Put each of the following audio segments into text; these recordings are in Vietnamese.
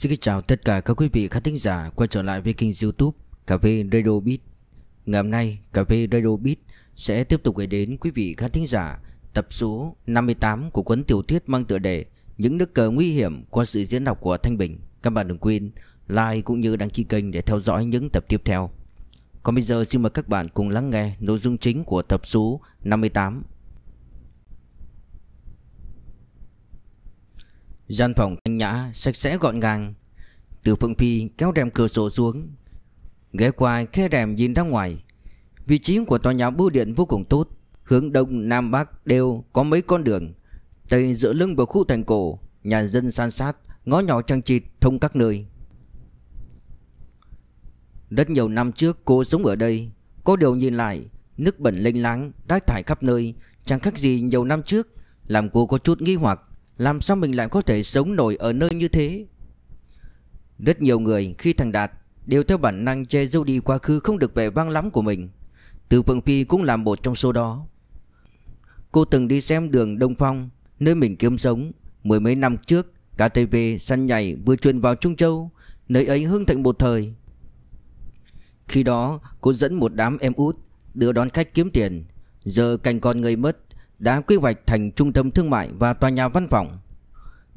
Xin chào tất cả các quý vị khán thính giả quay trở lại với kênh youtube Cà phê Radio Beat Ngày hôm nay Cà phê Radio Beat sẽ tiếp tục gửi đến quý vị khán thính giả tập số 58 của cuốn tiểu thuyết mang tựa đề Những nước cờ nguy hiểm qua sự diễn đọc của Thanh Bình Các bạn đừng quên like cũng như đăng ký kênh để theo dõi những tập tiếp theo Còn bây giờ xin mời các bạn cùng lắng nghe nội dung chính của tập số 58 Gian phòng thanh nhã, sạch sẽ gọn gàng. Từ Phượng Phi kéo rèm cửa sổ xuống, ghé qua khe rèm nhìn ra ngoài. Vị trí của tòa nhà bưu điện vô cùng tốt, hướng đông, nam, bắc đều có mấy con đường. Tây giữa lưng vào khu thành cổ, nhà dân san sát, ngõ nhỏ trang trịt thông các nơi. Rất nhiều năm trước cô sống ở đây, có điều nhìn lại, nước bẩn lênh láng, rác thải khắp nơi, chẳng khác gì nhiều năm trước, làm cô có chút nghi hoặc. Làm sao mình lại có thể sống nổi ở nơi như thế Rất nhiều người khi thành đạt Đều theo bản năng che giấu đi quá khứ không được vẻ vang lắm của mình Từ Phượng Phi cũng là một trong số đó Cô từng đi xem đường Đông Phong Nơi mình kiếm sống Mười mấy năm trước KTV săn nhảy vừa truyền vào Trung Châu Nơi ấy hưng thịnh một thời Khi đó cô dẫn một đám em út Đưa đón khách kiếm tiền Giờ cành con người mất đã quy hoạch thành trung tâm thương mại và tòa nhà văn phòng.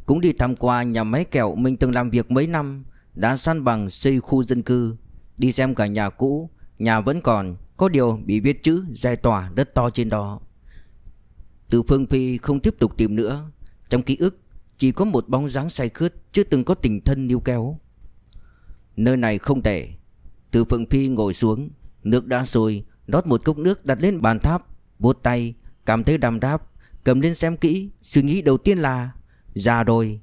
Cũng đi tham quan nhà máy kẹo mình từng làm việc mấy năm, đã san bằng xây khu dân cư, đi xem cả nhà cũ, nhà vẫn còn, có điều bị viết chữ giải tỏa đất to trên đó. Từ phương Phi không tiếp tục tìm nữa, trong ký ức chỉ có một bóng dáng say khướt chưa từng có tình thân níu kéo. Nơi này không tệ. Từ Phương Phi ngồi xuống, nước đã sôi, rót một cốc nước đặt lên bàn tháp, vuốt tay, Cảm thấy đầm đáp Cầm lên xem kỹ Suy nghĩ đầu tiên là Già rồi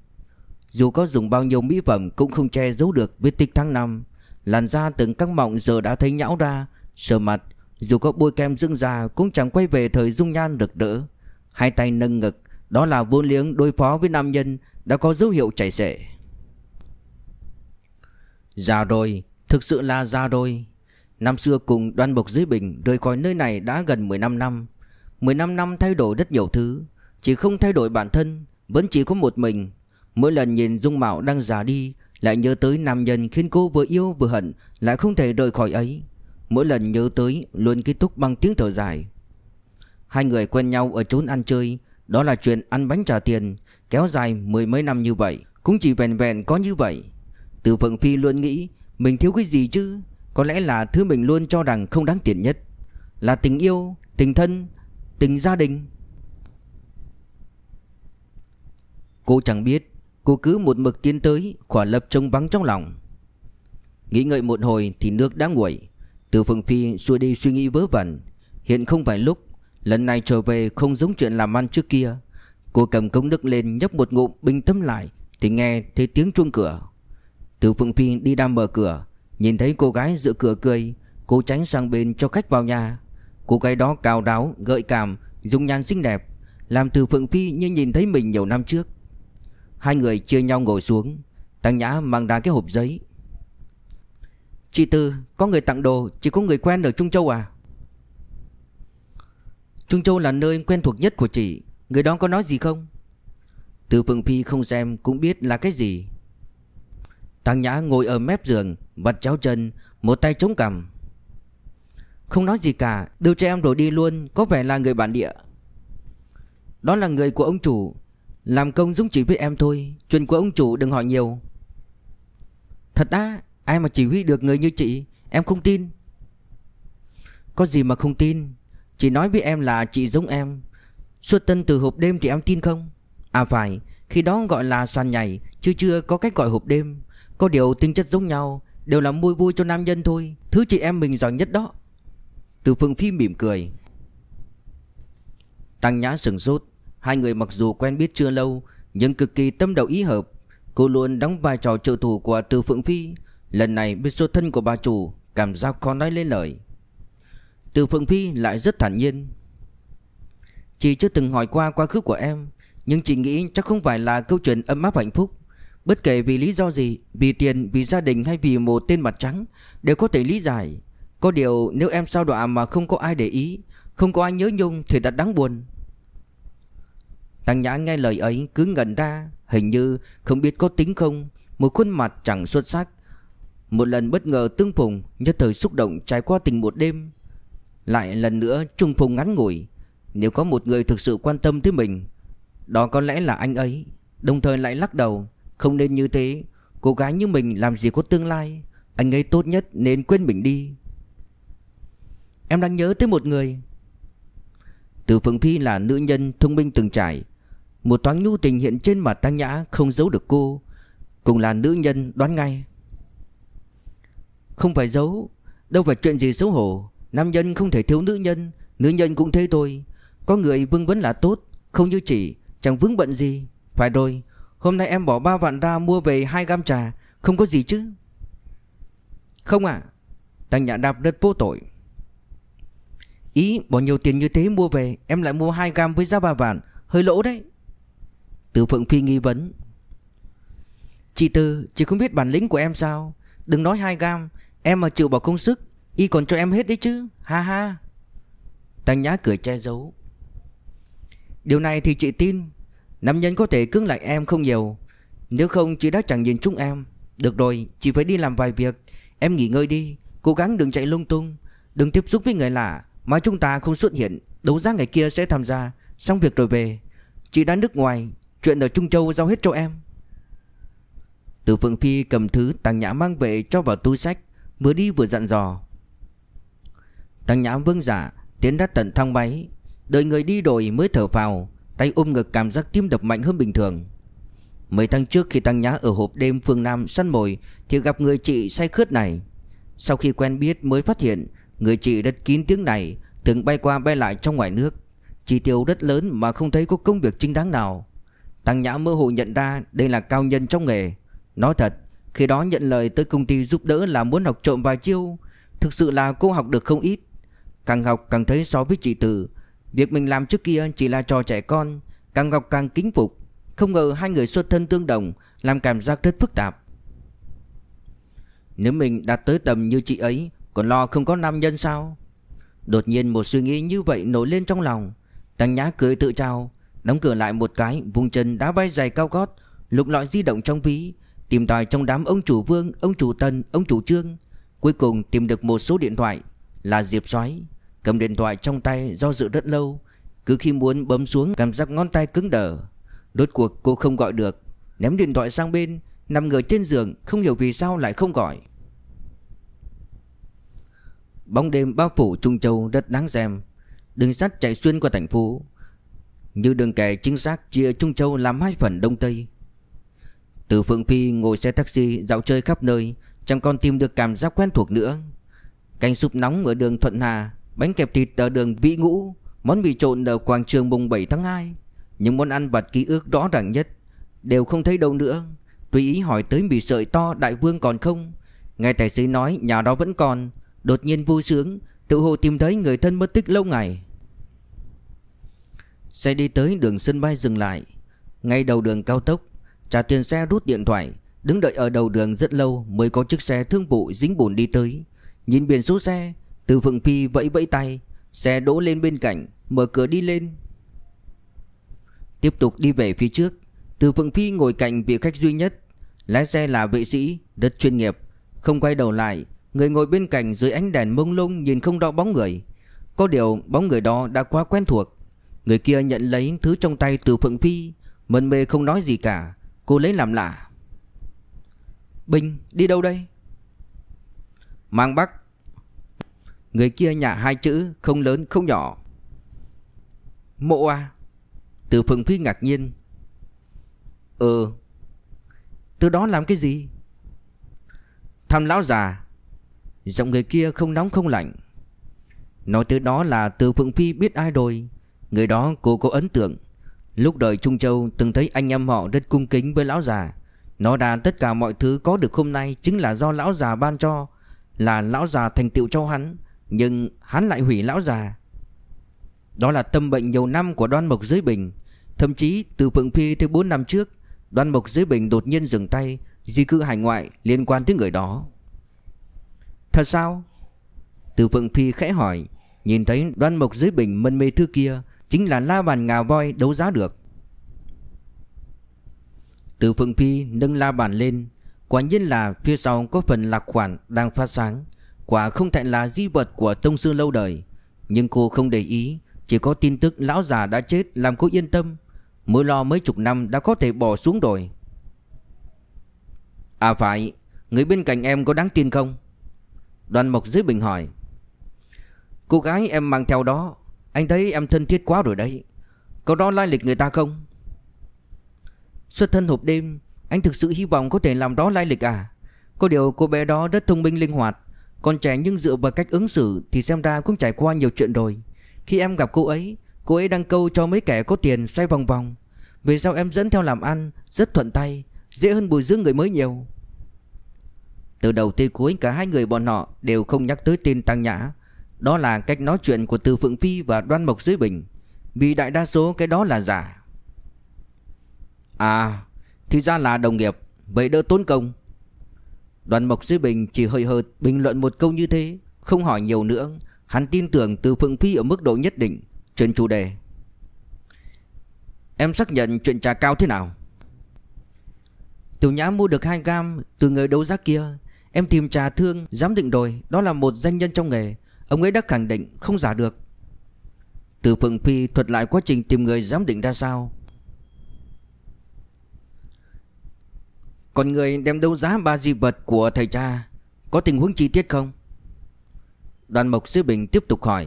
Dù có dùng bao nhiêu mỹ phẩm Cũng không che giấu được vết tích tháng năm Làn da từng căng mọng giờ đã thấy nhão ra Sờ mặt Dù có bôi kem dưỡng da Cũng chẳng quay về thời dung nhan được đỡ Hai tay nâng ngực Đó là vô liếng đối phó với nam nhân Đã có dấu hiệu chảy xệ Già rồi Thực sự là già rồi Năm xưa cùng đoan mục dưới bình Rời khỏi nơi này đã gần 15 năm 15 năm thay đổi rất nhiều thứ Chỉ không thay đổi bản thân Vẫn chỉ có một mình Mỗi lần nhìn Dung Mạo đang già đi Lại nhớ tới nam nhân khiến cô vừa yêu vừa hận Lại không thể rời khỏi ấy Mỗi lần nhớ tới luôn kết thúc bằng tiếng thở dài Hai người quen nhau ở chốn ăn chơi Đó là chuyện ăn bánh trả tiền Kéo dài mười mấy năm như vậy Cũng chỉ vẹn vẹn có như vậy Từ Phượng Phi luôn nghĩ Mình thiếu cái gì chứ Có lẽ là thứ mình luôn cho rằng không đáng tiền nhất Là tình yêu, tình thân tình gia đình Cô chẳng biết Cô cứ một mực tiến tới Khỏa lập trông vắng trong lòng Nghĩ ngợi một hồi thì nước đã nguội Từ Phượng Phi xua đi suy nghĩ vớ vẩn Hiện không phải lúc Lần này trở về không giống chuyện làm ăn trước kia Cô cầm công đức lên nhấp một ngụm bình tâm lại Thì nghe thấy tiếng chuông cửa Từ Phượng Phi đi đam mở cửa Nhìn thấy cô gái dựa cửa cười Cô tránh sang bên cho khách vào nhà Cô gái đó cao ráo, gợi cảm, dung nhan xinh đẹp Làm từ Phượng Phi như nhìn thấy mình nhiều năm trước Hai người chia nhau ngồi xuống Tăng Nhã mang ra cái hộp giấy Chị Tư, có người tặng đồ, chỉ có người quen ở Trung Châu à? Trung Châu là nơi quen thuộc nhất của chị Người đó có nói gì không? Từ Phượng Phi không xem cũng biết là cái gì Tăng Nhã ngồi ở mép giường bật chéo chân Một tay chống cằm không nói gì cả Đưa cho em rồi đi luôn Có vẻ là người bản địa Đó là người của ông chủ Làm công giống chỉ với em thôi Chuyện của ông chủ đừng hỏi nhiều Thật á Ai mà chỉ huy được người như chị Em không tin Có gì mà không tin Chị nói với em là chị giống em Xuất tân từ hộp đêm thì em tin không À phải Khi đó gọi là sàn nhảy Chứ chưa có cách gọi hộp đêm Có điều tính chất giống nhau Đều là mua vui cho nam nhân thôi Thứ chị em mình giỏi nhất đó từ Phương Phi mỉm cười Tăng Nhã sừng sốt Hai người mặc dù quen biết chưa lâu Nhưng cực kỳ tâm đầu ý hợp Cô luôn đóng vai trò trợ thủ của Từ Phượng Phi Lần này biết số thân của bà chủ Cảm giác khó nói lên lời Từ Phượng Phi lại rất thản nhiên Chị chưa từng hỏi qua quá khứ của em Nhưng chị nghĩ chắc không phải là câu chuyện ấm áp hạnh phúc Bất kể vì lý do gì Vì tiền, vì gia đình hay vì một tên mặt trắng Đều có thể lý giải có điều nếu em sao đọa mà không có ai để ý Không có ai nhớ nhung thì thật đáng buồn Tăng Nhã nghe lời ấy cứ ngẩn ra Hình như không biết có tính không Một khuôn mặt chẳng xuất sắc Một lần bất ngờ tương phùng Nhất thời xúc động trải qua tình một đêm Lại lần nữa trung phùng ngắn ngủi Nếu có một người thực sự quan tâm tới mình Đó có lẽ là anh ấy Đồng thời lại lắc đầu Không nên như thế Cô gái như mình làm gì có tương lai Anh ấy tốt nhất nên quên mình đi Em đang nhớ tới một người Từ Phượng Phi là nữ nhân thông minh từng trải Một thoáng nhu tình hiện trên mặt Tăng Nhã không giấu được cô Cùng là nữ nhân đoán ngay Không phải giấu Đâu phải chuyện gì xấu hổ Nam nhân không thể thiếu nữ nhân Nữ nhân cũng thế thôi Có người vương vấn là tốt Không như chỉ Chẳng vướng bận gì Phải rồi Hôm nay em bỏ 3 vạn ra mua về 2 gam trà Không có gì chứ Không ạ à, Tăng Nhã đạp đất vô tội Ý bỏ nhiều tiền như thế mua về Em lại mua 2 gam với giá 3 vạn Hơi lỗ đấy Từ Phượng Phi nghi vấn Chị Tư chị không biết bản lĩnh của em sao Đừng nói 2 gam Em mà chịu bỏ công sức Y còn cho em hết đấy chứ Ha ha Tăng Nhã cười che giấu Điều này thì chị tin Nam nhân có thể cứng lại em không nhiều Nếu không chị đã chẳng nhìn chúng em Được rồi chị phải đi làm vài việc Em nghỉ ngơi đi Cố gắng đừng chạy lung tung Đừng tiếp xúc với người lạ mà chúng ta không xuất hiện Đấu giá ngày kia sẽ tham gia Xong việc rồi về Chị đã nước ngoài Chuyện ở Trung Châu giao hết cho em Từ Phượng Phi cầm thứ tăng Nhã mang về cho vào túi sách Vừa đi vừa dặn dò tăng Nhã vương giả dạ, Tiến ra tận thang máy Đợi người đi đổi mới thở vào Tay ôm ngực cảm giác tim đập mạnh hơn bình thường Mấy tháng trước khi Tăng Nhã ở hộp đêm phương Nam săn mồi Thì gặp người chị say khướt này Sau khi quen biết mới phát hiện Người chị đất kín tiếng này Từng bay qua bay lại trong ngoài nước Chi tiêu rất lớn mà không thấy có công việc chính đáng nào Tăng Nhã mơ hồ nhận ra Đây là cao nhân trong nghề Nói thật Khi đó nhận lời tới công ty giúp đỡ là muốn học trộm vài chiêu Thực sự là cô học được không ít Càng học càng thấy so với chị Tử Việc mình làm trước kia chỉ là trò trẻ con Càng học càng kính phục Không ngờ hai người xuất thân tương đồng Làm cảm giác rất phức tạp Nếu mình đạt tới tầm như chị ấy còn lo không có nam nhân sao Đột nhiên một suy nghĩ như vậy nổi lên trong lòng Tăng nhá cười tự trao Đóng cửa lại một cái Vùng chân đá bay giày cao gót Lục lọi di động trong ví Tìm tòi trong đám ông chủ Vương Ông chủ Tân Ông chủ Trương Cuối cùng tìm được một số điện thoại Là Diệp Soái Cầm điện thoại trong tay do dự rất lâu Cứ khi muốn bấm xuống cảm giác ngón tay cứng đờ Đốt cuộc cô không gọi được Ném điện thoại sang bên Nằm ngửa trên giường không hiểu vì sao lại không gọi Bóng đêm bao phủ Trung Châu rất đáng xem Đường sắt chạy xuyên qua thành phố Như đường kẻ chính xác chia Trung Châu làm hai phần Đông Tây Từ Phượng Phi ngồi xe taxi dạo chơi khắp nơi Chẳng còn tìm được cảm giác quen thuộc nữa Canh súp nóng ở đường Thuận Hà Bánh kẹp thịt ở đường Vĩ Ngũ Món mì trộn ở quảng trường mùng 7 tháng 2 Những món ăn vặt ký ức rõ ràng nhất Đều không thấy đâu nữa Tùy ý hỏi tới mì sợi to đại vương còn không Nghe tài xế nói nhà đó vẫn còn Đột nhiên vui sướng Tự hồ tìm thấy người thân mất tích lâu ngày Xe đi tới đường sân bay dừng lại Ngay đầu đường cao tốc Trả tiền xe rút điện thoại Đứng đợi ở đầu đường rất lâu Mới có chiếc xe thương vụ dính bùn đi tới Nhìn biển số xe Từ Phượng Phi vẫy vẫy tay Xe đỗ lên bên cạnh Mở cửa đi lên Tiếp tục đi về phía trước Từ Phượng Phi ngồi cạnh vị khách duy nhất Lái xe là vệ sĩ Rất chuyên nghiệp Không quay đầu lại Người ngồi bên cạnh dưới ánh đèn mông lung nhìn không rõ bóng người Có điều bóng người đó đã quá quen thuộc Người kia nhận lấy thứ trong tay từ Phượng Phi Mân mê không nói gì cả Cô lấy làm lạ Bình đi đâu đây Mang Bắc Người kia nhả hai chữ Không lớn không nhỏ Mộ à Từ Phượng Phi ngạc nhiên Ừ Từ đó làm cái gì Thăm lão già Giọng người kia không nóng không lạnh Nói tới đó là từ Phượng Phi biết ai rồi Người đó cô có ấn tượng Lúc đời Trung Châu từng thấy anh em họ rất cung kính với lão già Nó đã tất cả mọi thứ có được hôm nay chính là do lão già ban cho Là lão già thành tựu cho hắn Nhưng hắn lại hủy lão già Đó là tâm bệnh nhiều năm của đoan mộc dưới bình Thậm chí từ Phượng Phi tới 4 năm trước Đoan mộc dưới bình đột nhiên dừng tay Di cư hải ngoại liên quan tới người đó Thật sao? Từ Phượng Phi khẽ hỏi, nhìn thấy đoan mộc dưới bình mân mê thư kia chính là la bàn ngà voi đấu giá được. Từ Phượng Phi nâng la bàn lên, quả nhiên là phía sau có phần lạc khoản đang phát sáng, quả không thể là di vật của tông sư lâu đời. Nhưng cô không để ý, chỉ có tin tức lão già đã chết làm cô yên tâm, mới lo mấy chục năm đã có thể bỏ xuống rồi. À phải, người bên cạnh em có đáng tin không? Đoàn Mộc dưới bình hỏi Cô gái em mang theo đó Anh thấy em thân thiết quá rồi đấy Có đó lai lịch người ta không Xuất thân hộp đêm Anh thực sự hy vọng có thể làm đó lai lịch à Có điều cô bé đó rất thông minh linh hoạt Còn trẻ nhưng dựa vào cách ứng xử Thì xem ra cũng trải qua nhiều chuyện rồi Khi em gặp cô ấy Cô ấy đang câu cho mấy kẻ có tiền xoay vòng vòng Vì sao em dẫn theo làm ăn Rất thuận tay Dễ hơn bồi dưỡng người mới nhiều từ đầu tới cuối cả hai người bọn họ đều không nhắc tới tên Tăng Nhã Đó là cách nói chuyện của Từ Phượng Phi và Đoan Mộc Dưới Bình Vì đại đa số cái đó là giả À Thì ra là đồng nghiệp Vậy đỡ tốn công đoan Mộc Dưới Bình chỉ hơi hợt bình luận một câu như thế Không hỏi nhiều nữa Hắn tin tưởng từ Phượng Phi ở mức độ nhất định Chuyển chủ đề Em xác nhận chuyện trà cao thế nào Tiểu Nhã mua được 2 gam từ người đấu giá kia Em tìm trà thương Giám định rồi Đó là một danh nhân trong nghề Ông ấy đã khẳng định không giả được Từ Phượng Phi thuật lại quá trình tìm người giám định ra sao Còn người đem đấu giá ba di vật của thầy cha Có tình huống chi tiết không? Đoàn Mộc Sư Bình tiếp tục hỏi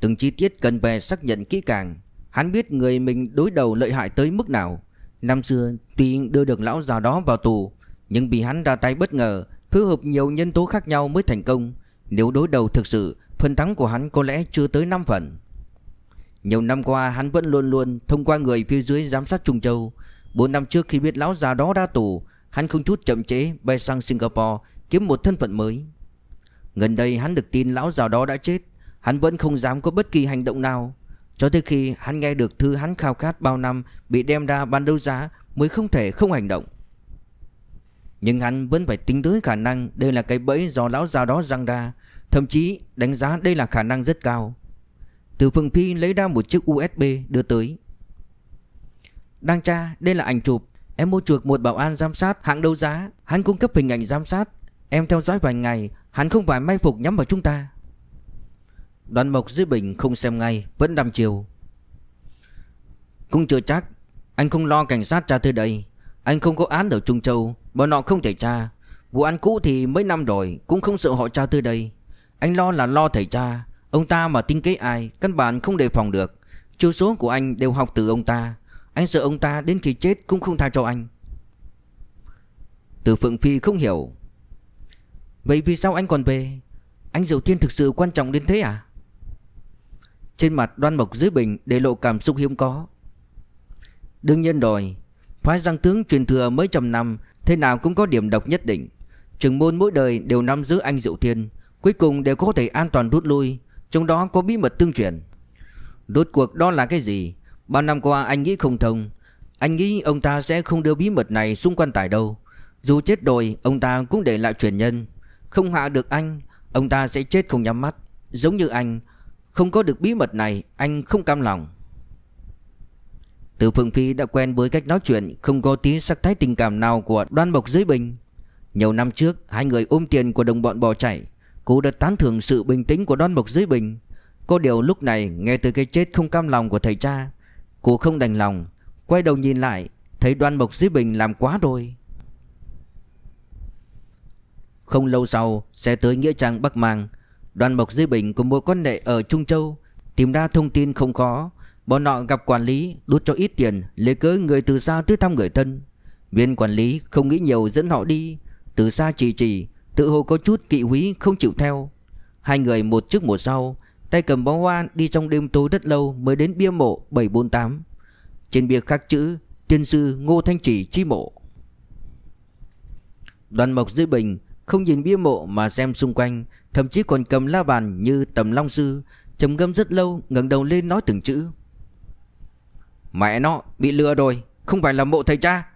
Từng chi tiết cần về xác nhận kỹ càng Hắn biết người mình đối đầu lợi hại tới mức nào Năm xưa tuy đưa được lão già đó vào tù Nhưng bị hắn ra tay bất ngờ phối hợp nhiều nhân tố khác nhau mới thành công. Nếu đối đầu thực sự, phần thắng của hắn có lẽ chưa tới 5 phần. Nhiều năm qua hắn vẫn luôn luôn thông qua người phía dưới giám sát Trung Châu. 4 năm trước khi biết lão già đó ra tù, hắn không chút chậm chế bay sang Singapore kiếm một thân phận mới. Gần đây hắn được tin lão già đó đã chết, hắn vẫn không dám có bất kỳ hành động nào. Cho tới khi hắn nghe được thư hắn khao khát bao năm bị đem ra ban đấu giá mới không thể không hành động. Nhưng hắn vẫn phải tính tới khả năng đây là cái bẫy do lão già đó răng ra Thậm chí đánh giá đây là khả năng rất cao Từ Phương Phi lấy ra một chiếc USB đưa tới Đang tra đây là ảnh chụp Em mua chuộc một bảo an giám sát hãng đấu giá Hắn cung cấp hình ảnh giám sát Em theo dõi vài ngày Hắn không phải may phục nhắm vào chúng ta Đoàn mộc dưới bình không xem ngay Vẫn đăm chiều Cũng chưa chắc Anh không lo cảnh sát tra tới đây Anh không có án ở Trung Châu Bọn họ không thể tra Vụ án cũ thì mấy năm rồi Cũng không sợ họ tra tới đây Anh lo là lo thầy cha Ông ta mà tính kế ai Căn bản không đề phòng được Chiêu số của anh đều học từ ông ta Anh sợ ông ta đến khi chết cũng không tha cho anh Từ Phượng Phi không hiểu Vậy vì sao anh còn về Anh Diệu Thiên thực sự quan trọng đến thế à Trên mặt đoan mộc dưới bình Để lộ cảm xúc hiếm có Đương nhiên rồi Phái giang tướng truyền thừa mấy trăm năm Thế nào cũng có điểm độc nhất định Trường môn mỗi đời đều nắm giữ anh Diệu Thiên Cuối cùng đều có thể an toàn rút lui Trong đó có bí mật tương truyền Rốt cuộc đó là cái gì Bao năm qua anh nghĩ không thông Anh nghĩ ông ta sẽ không đưa bí mật này xung quanh tải đâu Dù chết rồi Ông ta cũng để lại truyền nhân Không hạ được anh Ông ta sẽ chết không nhắm mắt Giống như anh Không có được bí mật này Anh không cam lòng từ Phượng Phi đã quen với cách nói chuyện Không có tí sắc thái tình cảm nào của đoan Bộc dưới bình Nhiều năm trước Hai người ôm tiền của đồng bọn bỏ chạy Cô đã tán thưởng sự bình tĩnh của đoan Bộc dưới bình Có điều lúc này nghe từ cái chết không cam lòng của thầy cha Cô không đành lòng Quay đầu nhìn lại Thấy đoan Bộc dưới bình làm quá rồi Không lâu sau Sẽ tới Nghĩa Trang Bắc Mang Đoan Bộc Dưới Bình có mối quan hệ ở Trung Châu Tìm ra thông tin không khó Bọn nọ gặp quản lý đút cho ít tiền Lấy cớ người từ xa tới thăm người thân Viên quản lý không nghĩ nhiều dẫn họ đi Từ xa chỉ chỉ Tự hồ có chút kỵ quý không chịu theo Hai người một trước một sau Tay cầm bó hoa đi trong đêm tối rất lâu Mới đến bia mộ 748 Trên bia khắc chữ Tiên sư Ngô Thanh Chỉ chi mộ Đoàn mộc dưới bình Không nhìn bia mộ mà xem xung quanh Thậm chí còn cầm la bàn như tầm long sư trầm ngâm rất lâu ngẩng đầu lên nói từng chữ Mẹ nó bị lừa rồi Không phải là mộ thầy cha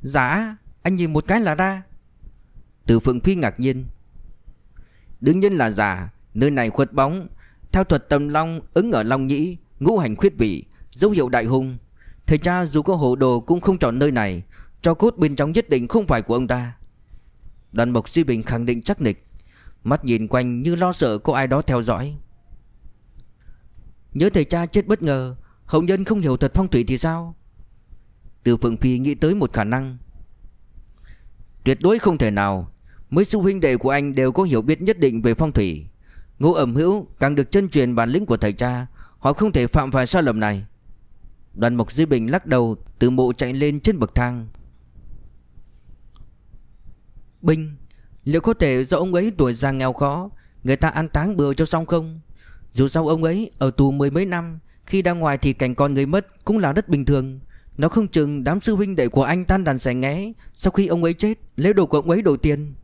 Dạ Anh nhìn một cái là ra Từ Phượng Phi ngạc nhiên Đương nhiên là giả dạ, Nơi này khuất bóng Theo thuật tầm long ứng ở long nhĩ Ngũ hành khuyết vị Dấu hiệu đại hung Thầy cha dù có hồ đồ cũng không chọn nơi này Cho cốt bên trong nhất định không phải của ông ta Đoàn mộc suy bình khẳng định chắc nịch Mắt nhìn quanh như lo sợ có ai đó theo dõi Nhớ thầy cha chết bất ngờ Hậu nhân không hiểu thật phong thủy thì sao Từ Phượng Phi nghĩ tới một khả năng Tuyệt đối không thể nào Mấy sư huynh đệ của anh đều có hiểu biết nhất định về phong thủy Ngô ẩm hữu càng được chân truyền bản lĩnh của thầy cha Họ không thể phạm phải sai lầm này Đoàn Mộc Duy Bình lắc đầu Từ mộ chạy lên trên bậc thang Bình Liệu có thể do ông ấy tuổi già nghèo khó Người ta an táng bừa cho xong không Dù sao ông ấy ở tù mười mấy năm khi ra ngoài thì cảnh con người mất Cũng là rất bình thường Nó không chừng đám sư huynh đệ của anh tan đàn sẻ ngẽ Sau khi ông ấy chết Lấy đồ của ông ấy đổi tiền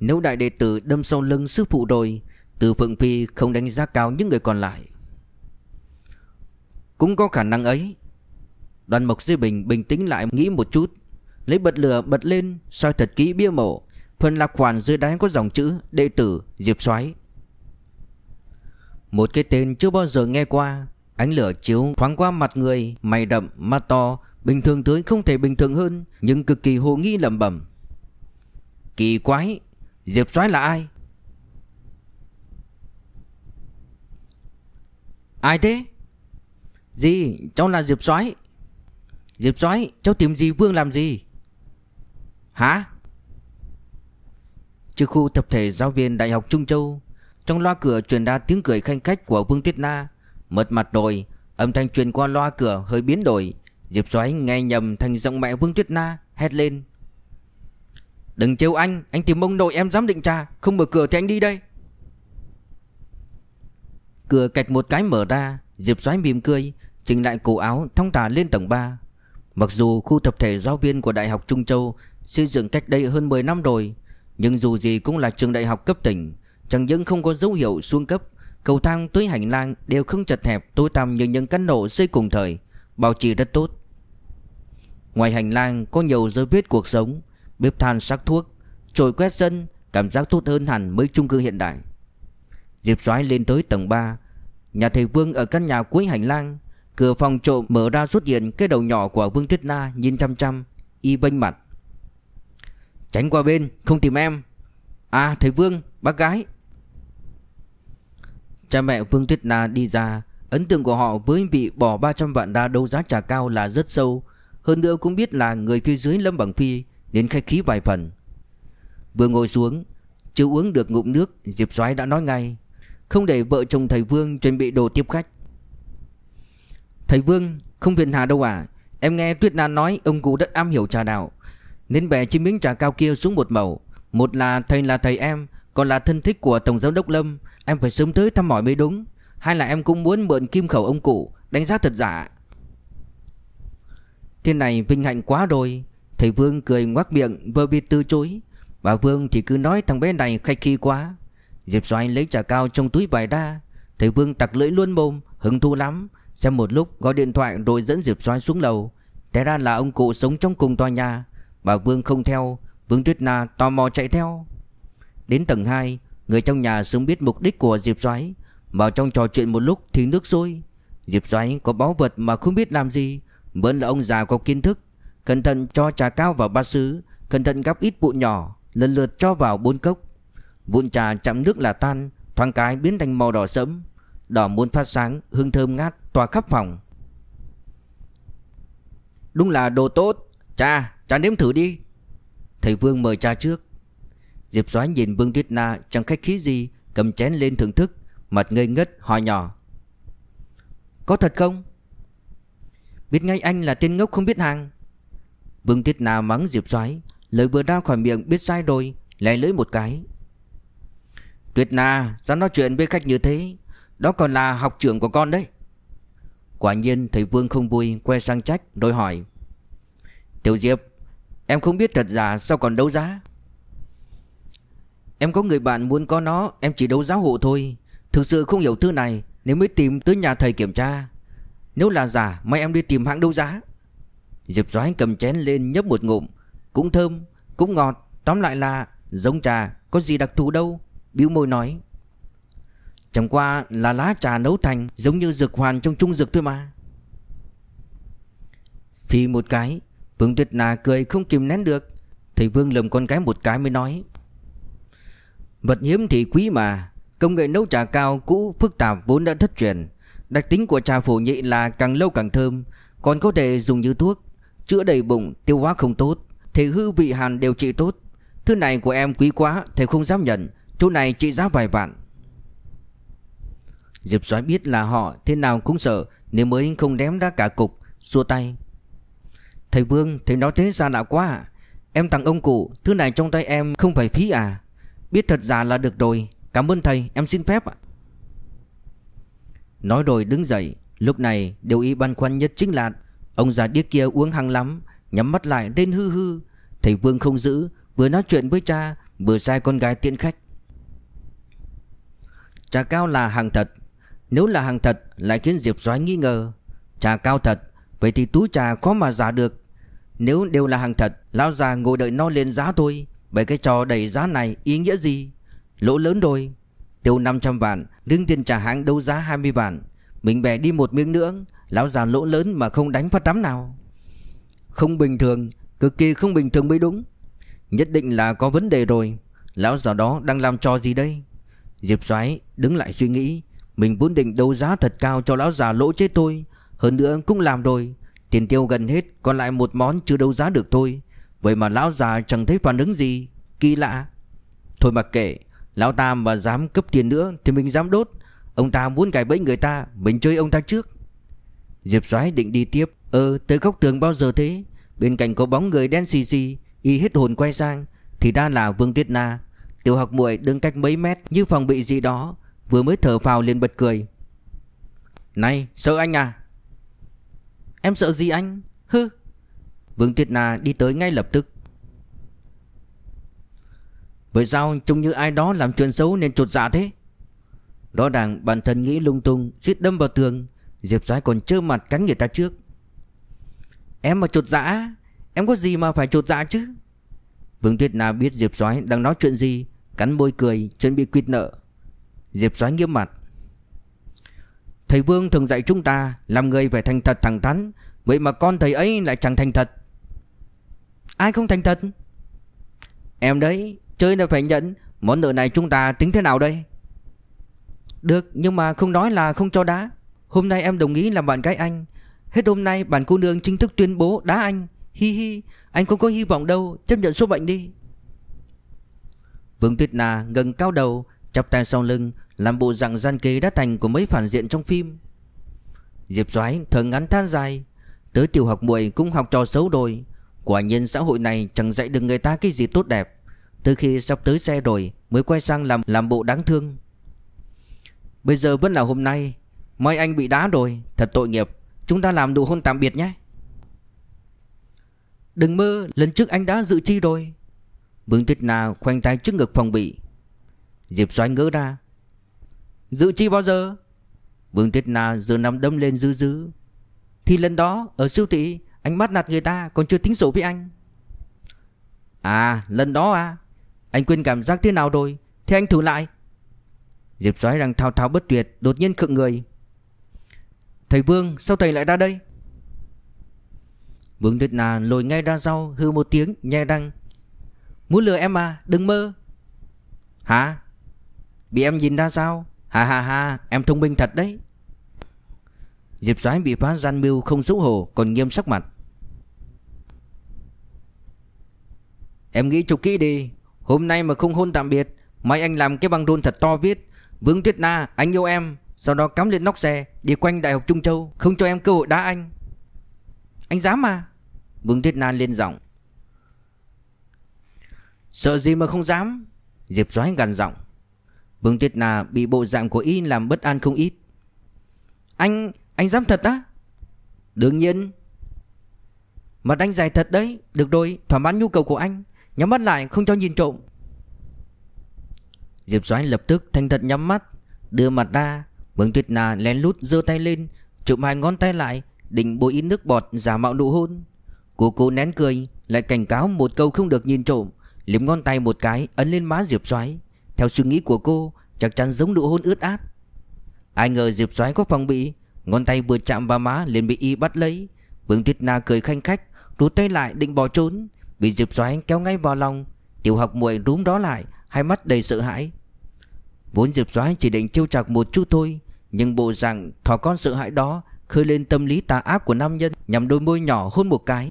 Nếu đại đệ tử đâm sâu lưng sư phụ rồi Từ Phượng Phi không đánh giá cao những người còn lại Cũng có khả năng ấy Đoàn Mộc Duy Bình bình tĩnh lại nghĩ một chút Lấy bật lửa bật lên soi thật kỹ bia mộ Phần lạc khoản dưới đáy có dòng chữ Đệ tử Diệp Soái một cái tên chưa bao giờ nghe qua Ánh lửa chiếu thoáng qua mặt người Mày đậm, mắt to Bình thường tới không thể bình thường hơn Nhưng cực kỳ hồ nghi lầm bẩm Kỳ quái Diệp soái là ai Ai thế Gì cháu là Diệp soái Diệp soái cháu tìm gì Vương làm gì Hả Trước khu tập thể giáo viên Đại học Trung Châu trong loa cửa truyền ra tiếng cười khanh khách của Vương Tiết Na Mật mặt rồi Âm thanh truyền qua loa cửa hơi biến đổi Diệp Soái nghe nhầm thành giọng mẹ Vương Tuyết Na hét lên Đừng trêu anh Anh tìm ông nội em dám định trà Không mở cửa thì anh đi đây Cửa cạch một cái mở ra Diệp Soái mỉm cười Chỉnh lại cổ áo thong thả lên tầng 3 Mặc dù khu tập thể giáo viên của Đại học Trung Châu Xây dựng cách đây hơn 10 năm rồi Nhưng dù gì cũng là trường đại học cấp tỉnh Chẳng những không có dấu hiệu xuống cấp Cầu thang tới hành lang đều không chật hẹp Tối tăm như những căn hộ xây cùng thời Bảo trì rất tốt Ngoài hành lang có nhiều dấu vết cuộc sống Bếp than sắc thuốc Trồi quét sân Cảm giác tốt hơn hẳn mấy chung cư hiện đại Diệp soái lên tới tầng 3 Nhà thầy Vương ở căn nhà cuối hành lang Cửa phòng trộm mở ra xuất hiện Cái đầu nhỏ của Vương Tuyết Na nhìn chăm chăm Y bênh mặt Tránh qua bên không tìm em À thầy Vương bác gái Cha mẹ Vương Tuyết Na đi ra Ấn tượng của họ với vị bỏ 300 vạn ra đấu giá trà cao là rất sâu Hơn nữa cũng biết là người phía dưới Lâm Bằng Phi Nên khách khí vài phần Vừa ngồi xuống Chưa uống được ngụm nước Diệp soái đã nói ngay Không để vợ chồng thầy Vương chuẩn bị đồ tiếp khách Thầy Vương không phiền hà đâu à Em nghe Tuyết Na nói ông cụ đất am hiểu trà đạo Nên bè trên miếng trà cao kia xuống một màu Một là thầy là thầy em Còn là thân thích của Tổng giám đốc Lâm Em phải sớm tới thăm mọi mới đúng Hay là em cũng muốn mượn kim khẩu ông cụ Đánh giá thật giả Thiên này vinh hạnh quá rồi Thầy Vương cười ngoác miệng vơ bi từ chối Bà Vương thì cứ nói thằng bé này khai khi quá Diệp Xoay lấy trà cao trong túi vải đa Thầy Vương tặc lưỡi luôn mồm Hứng thú lắm Xem một lúc gọi điện thoại rồi dẫn Diệp Xoay xuống lầu Thế ra là ông cụ sống trong cùng tòa nhà Bà Vương không theo Vương Tuyết Na tò mò chạy theo Đến tầng 2 Người trong nhà sớm biết mục đích của Diệp Doãn Vào trong trò chuyện một lúc thì nước sôi Diệp Doãn có báu vật mà không biết làm gì Vẫn là ông già có kiến thức Cẩn thận cho trà cao vào ba sứ Cẩn thận gắp ít bụi nhỏ Lần lượt cho vào bốn cốc Vụn trà chạm nước là tan Thoáng cái biến thành màu đỏ sẫm Đỏ muôn phát sáng hương thơm ngát tỏa khắp phòng Đúng là đồ tốt Cha, cha nếm thử đi Thầy Vương mời cha trước Diệp Soái nhìn Vương Tuyết Na trong khách khí gì, cầm chén lên thưởng thức, mặt ngây ngất hỏi nhỏ. Có thật không? Biết ngay anh là tên ngốc không biết hàng. Vương Tuyết Na mắng Diệp Soái, lời vừa ra khỏi miệng biết sai rồi, lè lưỡi một cái. Tuyết Na, sao nói chuyện với khách như thế? Đó còn là học trưởng của con đấy. Quả nhiên thầy Vương không vui quay sang trách rồi hỏi Tiểu Diệp Em không biết thật giả sao còn đấu giá Em có người bạn muốn có nó Em chỉ đấu giáo hộ thôi Thực sự không hiểu thứ này Nếu mới tìm tới nhà thầy kiểm tra Nếu là giả Mai em đi tìm hãng đấu giá Diệp Doãn cầm chén lên nhấp một ngụm Cũng thơm Cũng ngọt Tóm lại là Giống trà Có gì đặc thù đâu Biếu môi nói Chẳng qua là lá trà nấu thành Giống như dược hoàn trong trung dược thôi mà Phi một cái Vương Tuyệt Nà cười không kìm nén được Thầy Vương lầm con cái một cái mới nói Vật hiếm thì quý mà Công nghệ nấu trà cao cũ phức tạp vốn đã thất truyền Đặc tính của trà phổ nhị là càng lâu càng thơm Còn có thể dùng như thuốc Chữa đầy bụng tiêu hóa không tốt thì hư vị hàn đều trị tốt Thứ này của em quý quá Thầy không dám nhận Chỗ này trị giá vài vạn Diệp soái biết là họ thế nào cũng sợ Nếu mới không ném ra cả cục Xua tay Thầy Vương thầy nói thế ra lạ quá à Em tặng ông cụ Thứ này trong tay em không phải phí à Biết thật giả là được rồi Cảm ơn thầy em xin phép ạ Nói rồi đứng dậy Lúc này điều ý băn khoăn nhất chính là Ông già điếc kia uống hăng lắm Nhắm mắt lại nên hư hư Thầy Vương không giữ Vừa nói chuyện với cha Vừa sai con gái tiện khách Trà cao là hàng thật Nếu là hàng thật Lại khiến Diệp doái nghi ngờ Trà cao thật Vậy thì túi trà khó mà giả được Nếu đều là hàng thật Lão già ngồi đợi no lên giá thôi bởi cái trò đẩy giá này ý nghĩa gì Lỗ lớn rồi Tiêu 500 vạn Đứng tiền trả hãng đấu giá 20 vạn Mình bè đi một miếng nữa Lão già lỗ lớn mà không đánh phát đám nào Không bình thường Cực kỳ không bình thường mới đúng Nhất định là có vấn đề rồi Lão già đó đang làm trò gì đây Diệp xoáy đứng lại suy nghĩ Mình vốn định đấu giá thật cao cho lão già lỗ chết tôi Hơn nữa cũng làm rồi Tiền tiêu gần hết Còn lại một món chưa đấu giá được thôi Vậy mà lão già chẳng thấy phản ứng gì Kỳ lạ Thôi mặc kệ Lão ta mà dám cấp tiền nữa Thì mình dám đốt Ông ta muốn cài bẫy người ta Mình chơi ông ta trước Diệp soái định đi tiếp Ờ tới góc tường bao giờ thế Bên cạnh có bóng người đen xì xì Y hết hồn quay sang Thì đa là Vương Tiết Na Tiểu học muội đứng cách mấy mét Như phòng bị gì đó Vừa mới thở vào liền bật cười Này sợ anh à Em sợ gì anh Hư Vương Tuyết Na đi tới ngay lập tức Vậy sao trông như ai đó làm chuyện xấu nên trột dạ thế Đó ràng bản thân nghĩ lung tung suýt đâm vào tường Diệp Soái còn trơ mặt cắn người ta trước Em mà trột dạ Em có gì mà phải trột dạ chứ Vương Tuyết Na biết Diệp Soái đang nói chuyện gì Cắn môi cười chuẩn bị quyết nợ Diệp Soái nghiêm mặt Thầy Vương thường dạy chúng ta Làm người phải thành thật thẳng thắn Vậy mà con thầy ấy lại chẳng thành thật Ai không thành thật Em đấy Chơi là phải nhận Món nợ này chúng ta tính thế nào đây Được nhưng mà không nói là không cho đá Hôm nay em đồng ý làm bạn gái anh Hết hôm nay bạn cô nương chính thức tuyên bố đá anh Hi hi Anh không có hy vọng đâu Chấp nhận số mệnh đi Vương Tuyết Na gần cao đầu chọc tay sau lưng Làm bộ dạng gian kế đã thành của mấy phản diện trong phim Diệp soái thở ngắn than dài Tới tiểu học muội cũng học trò xấu rồi Quả nhiên xã hội này chẳng dạy được người ta cái gì tốt đẹp Từ khi sắp tới xe rồi Mới quay sang làm làm bộ đáng thương Bây giờ vẫn là hôm nay Mai anh bị đá rồi Thật tội nghiệp Chúng ta làm đủ hôn tạm biệt nhé Đừng mơ Lần trước anh đã dự chi rồi Vương Tuyết Na khoanh tay trước ngực phòng bị Diệp xoáy ngỡ ra Dự chi bao giờ Vương Tuyết Na giờ nắm đấm lên dư dư Thì lần đó ở siêu thị anh bắt nạt người ta còn chưa tính sổ với anh À lần đó à Anh quên cảm giác thế nào rồi Thế anh thử lại Diệp xoáy đang thao thao bất tuyệt Đột nhiên khựng người Thầy Vương sao thầy lại ra đây Vương Tuyết Na lồi ngay ra sau hư một tiếng nhai răng Muốn lừa em à đừng mơ Hả Bị em nhìn ra sao Hà hà hà em thông minh thật đấy Diệp Soái bị phá gian mưu không xấu hổ còn nghiêm sắc mặt. Em nghĩ chục kỹ đi, hôm nay mà không hôn tạm biệt, mai anh làm cái băng rôn thật to viết Vương Tuyết Na, anh yêu em, sau đó cắm lên nóc xe đi quanh Đại học Trung Châu, không cho em cơ hội đá anh. Anh dám mà. Vương Tuyết Na lên giọng. Sợ gì mà không dám? Diệp Soái gằn giọng. Vương Tuyết Na bị bộ dạng của y làm bất an không ít. Anh anh dám thật á Đương nhiên Mặt anh dài thật đấy Được rồi thỏa mãn nhu cầu của anh Nhắm mắt lại không cho nhìn trộm Diệp Soái lập tức thành thật nhắm mắt Đưa mặt ra Vương tuyệt nà lén lút giơ tay lên Chụm hai ngón tay lại Định bôi ít nước bọt giả mạo nụ hôn Cô cô nén cười Lại cảnh cáo một câu không được nhìn trộm Liếm ngón tay một cái ấn lên má Diệp Soái Theo suy nghĩ của cô Chắc chắn giống nụ hôn ướt át Ai ngờ Diệp Soái có phòng bị Ngón tay vừa chạm vào má liền bị y bắt lấy Vương Tuyết Na cười khanh khách Rút tay lại định bỏ trốn Bị Diệp Soái kéo ngay vào lòng Tiểu học muội rúm đó lại Hai mắt đầy sợ hãi Vốn Diệp Soái chỉ định trêu chọc một chút thôi Nhưng bộ rằng thỏ con sợ hãi đó Khơi lên tâm lý tà ác của nam nhân Nhằm đôi môi nhỏ hôn một cái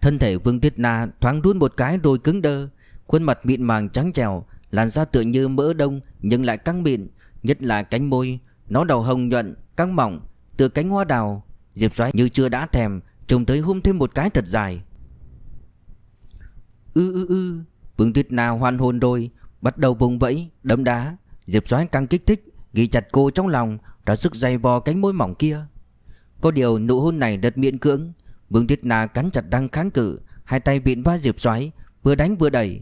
Thân thể Vương Tuyết Na thoáng run một cái rồi cứng đơ Khuôn mặt mịn màng trắng trèo Làn da tựa như mỡ đông nhưng lại căng mịn Nhất là cánh môi nó đầu hồng nhuận, căng mỏng Từ cánh hoa đào Diệp xoáy như chưa đã thèm Trông tới hôm thêm một cái thật dài Ư ư ư Vương Tuyết Na hoan hồn đôi Bắt đầu vùng vẫy, đấm đá Diệp xoáy căng kích thích Ghi chặt cô trong lòng Đã sức dày vò cánh môi mỏng kia Có điều nụ hôn này đợt miệng cưỡng Vương Tuyết Na cắn chặt đang kháng cự Hai tay vịn va Diệp xoáy Vừa đánh vừa đẩy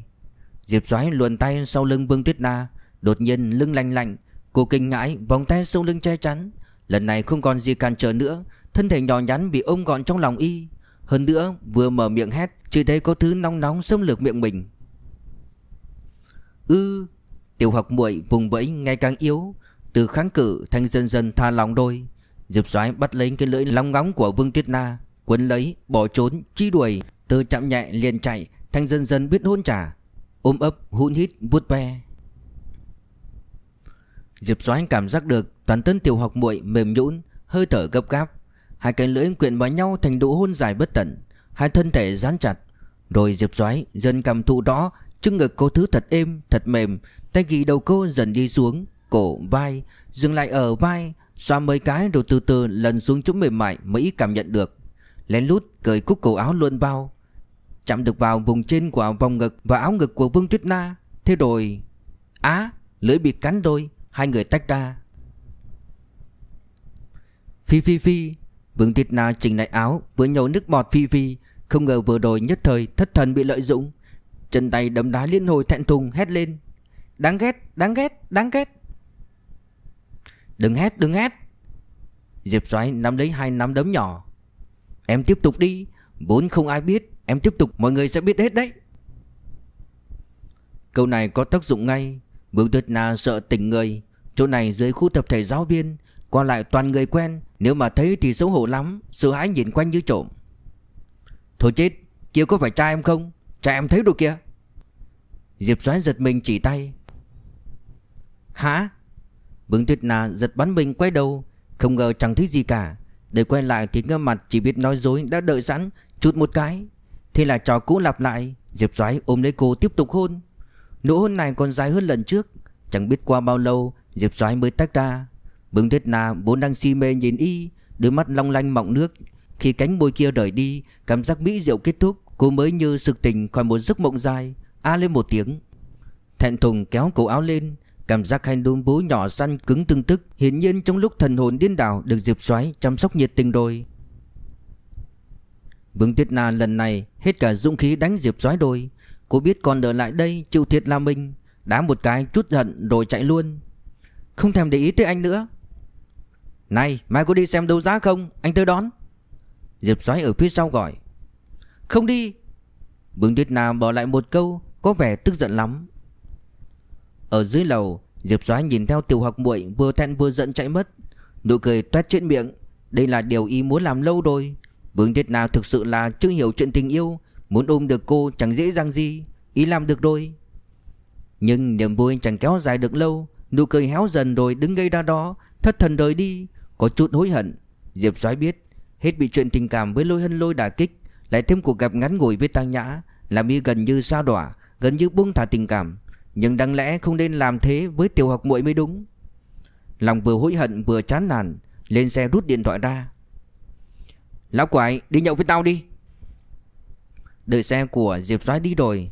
Diệp xoáy luồn tay sau lưng Vương Tuyết Na Đột nhiên lưng lạnh lạnh Cô kinh ngãi vòng tay sông lưng che chắn Lần này không còn gì cản trở nữa Thân thể nhỏ nhắn bị ôm gọn trong lòng y Hơn nữa vừa mở miệng hét Chỉ thấy có thứ nóng nóng xâm lược miệng mình Ư Tiểu học muội vùng vẫy ngày càng yếu Từ kháng cự thanh dần dần tha lòng đôi Diệp soái bắt lấy cái lưỡi long ngóng của Vương Tiết Na Quấn lấy bỏ trốn truy đuổi Từ chạm nhẹ liền chạy Thanh dần dần biết hôn trả Ôm ấp hôn hít vuốt ve Diệp Soái cảm giác được toàn thân tiểu học muội mềm nhũn, hơi thở gấp gáp, hai cái lưỡi quyện vào nhau thành độ hôn dài bất tận, hai thân thể dán chặt. Rồi Diệp Soái dần cảm thụ đó, trước ngực cô thứ thật êm, thật mềm, tay ghi đầu cô dần đi xuống cổ, vai, dừng lại ở vai, xoa mấy cái rồi từ từ lần xuống chỗ mềm mại mới cảm nhận được. Lén lút cởi cúc cổ áo luôn bao, chạm được vào vùng trên của vòng ngực và áo ngực của Vương Tuyết Na. Thế rồi, á, lưỡi bị cắn đôi, Hai người tách ra Phi phi phi Vương Tuyết Na chỉnh lại áo Vừa nhổ nước bọt phi phi Không ngờ vừa rồi nhất thời thất thần bị lợi dụng Chân tay đấm đá liên hồi thẹn thùng hét lên Đáng ghét, đáng ghét, đáng ghét Đừng hét, đừng hét Diệp xoáy nắm lấy hai nắm đấm nhỏ Em tiếp tục đi Vốn không ai biết Em tiếp tục mọi người sẽ biết hết đấy Câu này có tác dụng ngay Vương Tuyết Na sợ tỉnh người Chỗ này dưới khu tập thể giáo viên Qua lại toàn người quen Nếu mà thấy thì xấu hổ lắm Sợ hãi nhìn quanh như trộm Thôi chết Kia có phải cha em không Cha em thấy đồ kia. Diệp Soái giật mình chỉ tay Hả Vương Tuyết Na giật bắn mình quay đầu Không ngờ chẳng thấy gì cả Để quay lại thì ngơ mặt chỉ biết nói dối Đã đợi sẵn Chút một cái Thế là trò cũ lặp lại Diệp Soái ôm lấy cô tiếp tục hôn Nụ hôn này còn dài hơn lần trước Chẳng biết qua bao lâu Diệp soái mới tách ra Bưng Tuyết Na vốn đang si mê nhìn y Đôi mắt long lanh mọng nước Khi cánh môi kia rời đi Cảm giác mỹ diệu kết thúc Cô mới như sực tình khỏi một giấc mộng dài A lên một tiếng Thẹn thùng kéo cổ áo lên Cảm giác hai đôn bố nhỏ xanh cứng tương tức Hiển nhiên trong lúc thần hồn điên đảo Được Diệp soái chăm sóc nhiệt tình đôi Vương Tuyết Na lần này Hết cả dũng khí đánh Diệp soái đôi Cô biết còn ở lại đây chịu thiệt là mình Đá một cái chút giận rồi chạy luôn Không thèm để ý tới anh nữa Này mai cô đi xem đấu giá không Anh tới đón Diệp xoáy ở phía sau gọi Không đi Vương Tuyết Nam bỏ lại một câu Có vẻ tức giận lắm Ở dưới lầu Diệp xoáy nhìn theo tiểu học muội Vừa thẹn vừa giận chạy mất Nụ cười toét trên miệng Đây là điều y muốn làm lâu rồi Vương Tuyết Nam thực sự là chưa hiểu chuyện tình yêu Muốn ôm được cô chẳng dễ dàng gì Ý làm được rồi Nhưng niềm vui chẳng kéo dài được lâu Nụ cười héo dần rồi đứng gây ra đó Thất thần rời đi Có chút hối hận Diệp soái biết Hết bị chuyện tình cảm với lôi hân lôi đả kích Lại thêm cuộc gặp ngắn ngủi với Tăng Nhã Làm y gần như sao đỏa Gần như buông thả tình cảm Nhưng đáng lẽ không nên làm thế với tiểu học muội mới đúng Lòng vừa hối hận vừa chán nản Lên xe rút điện thoại ra Lão quái, đi nhậu với tao đi Đợi xe của Diệp Soái đi rồi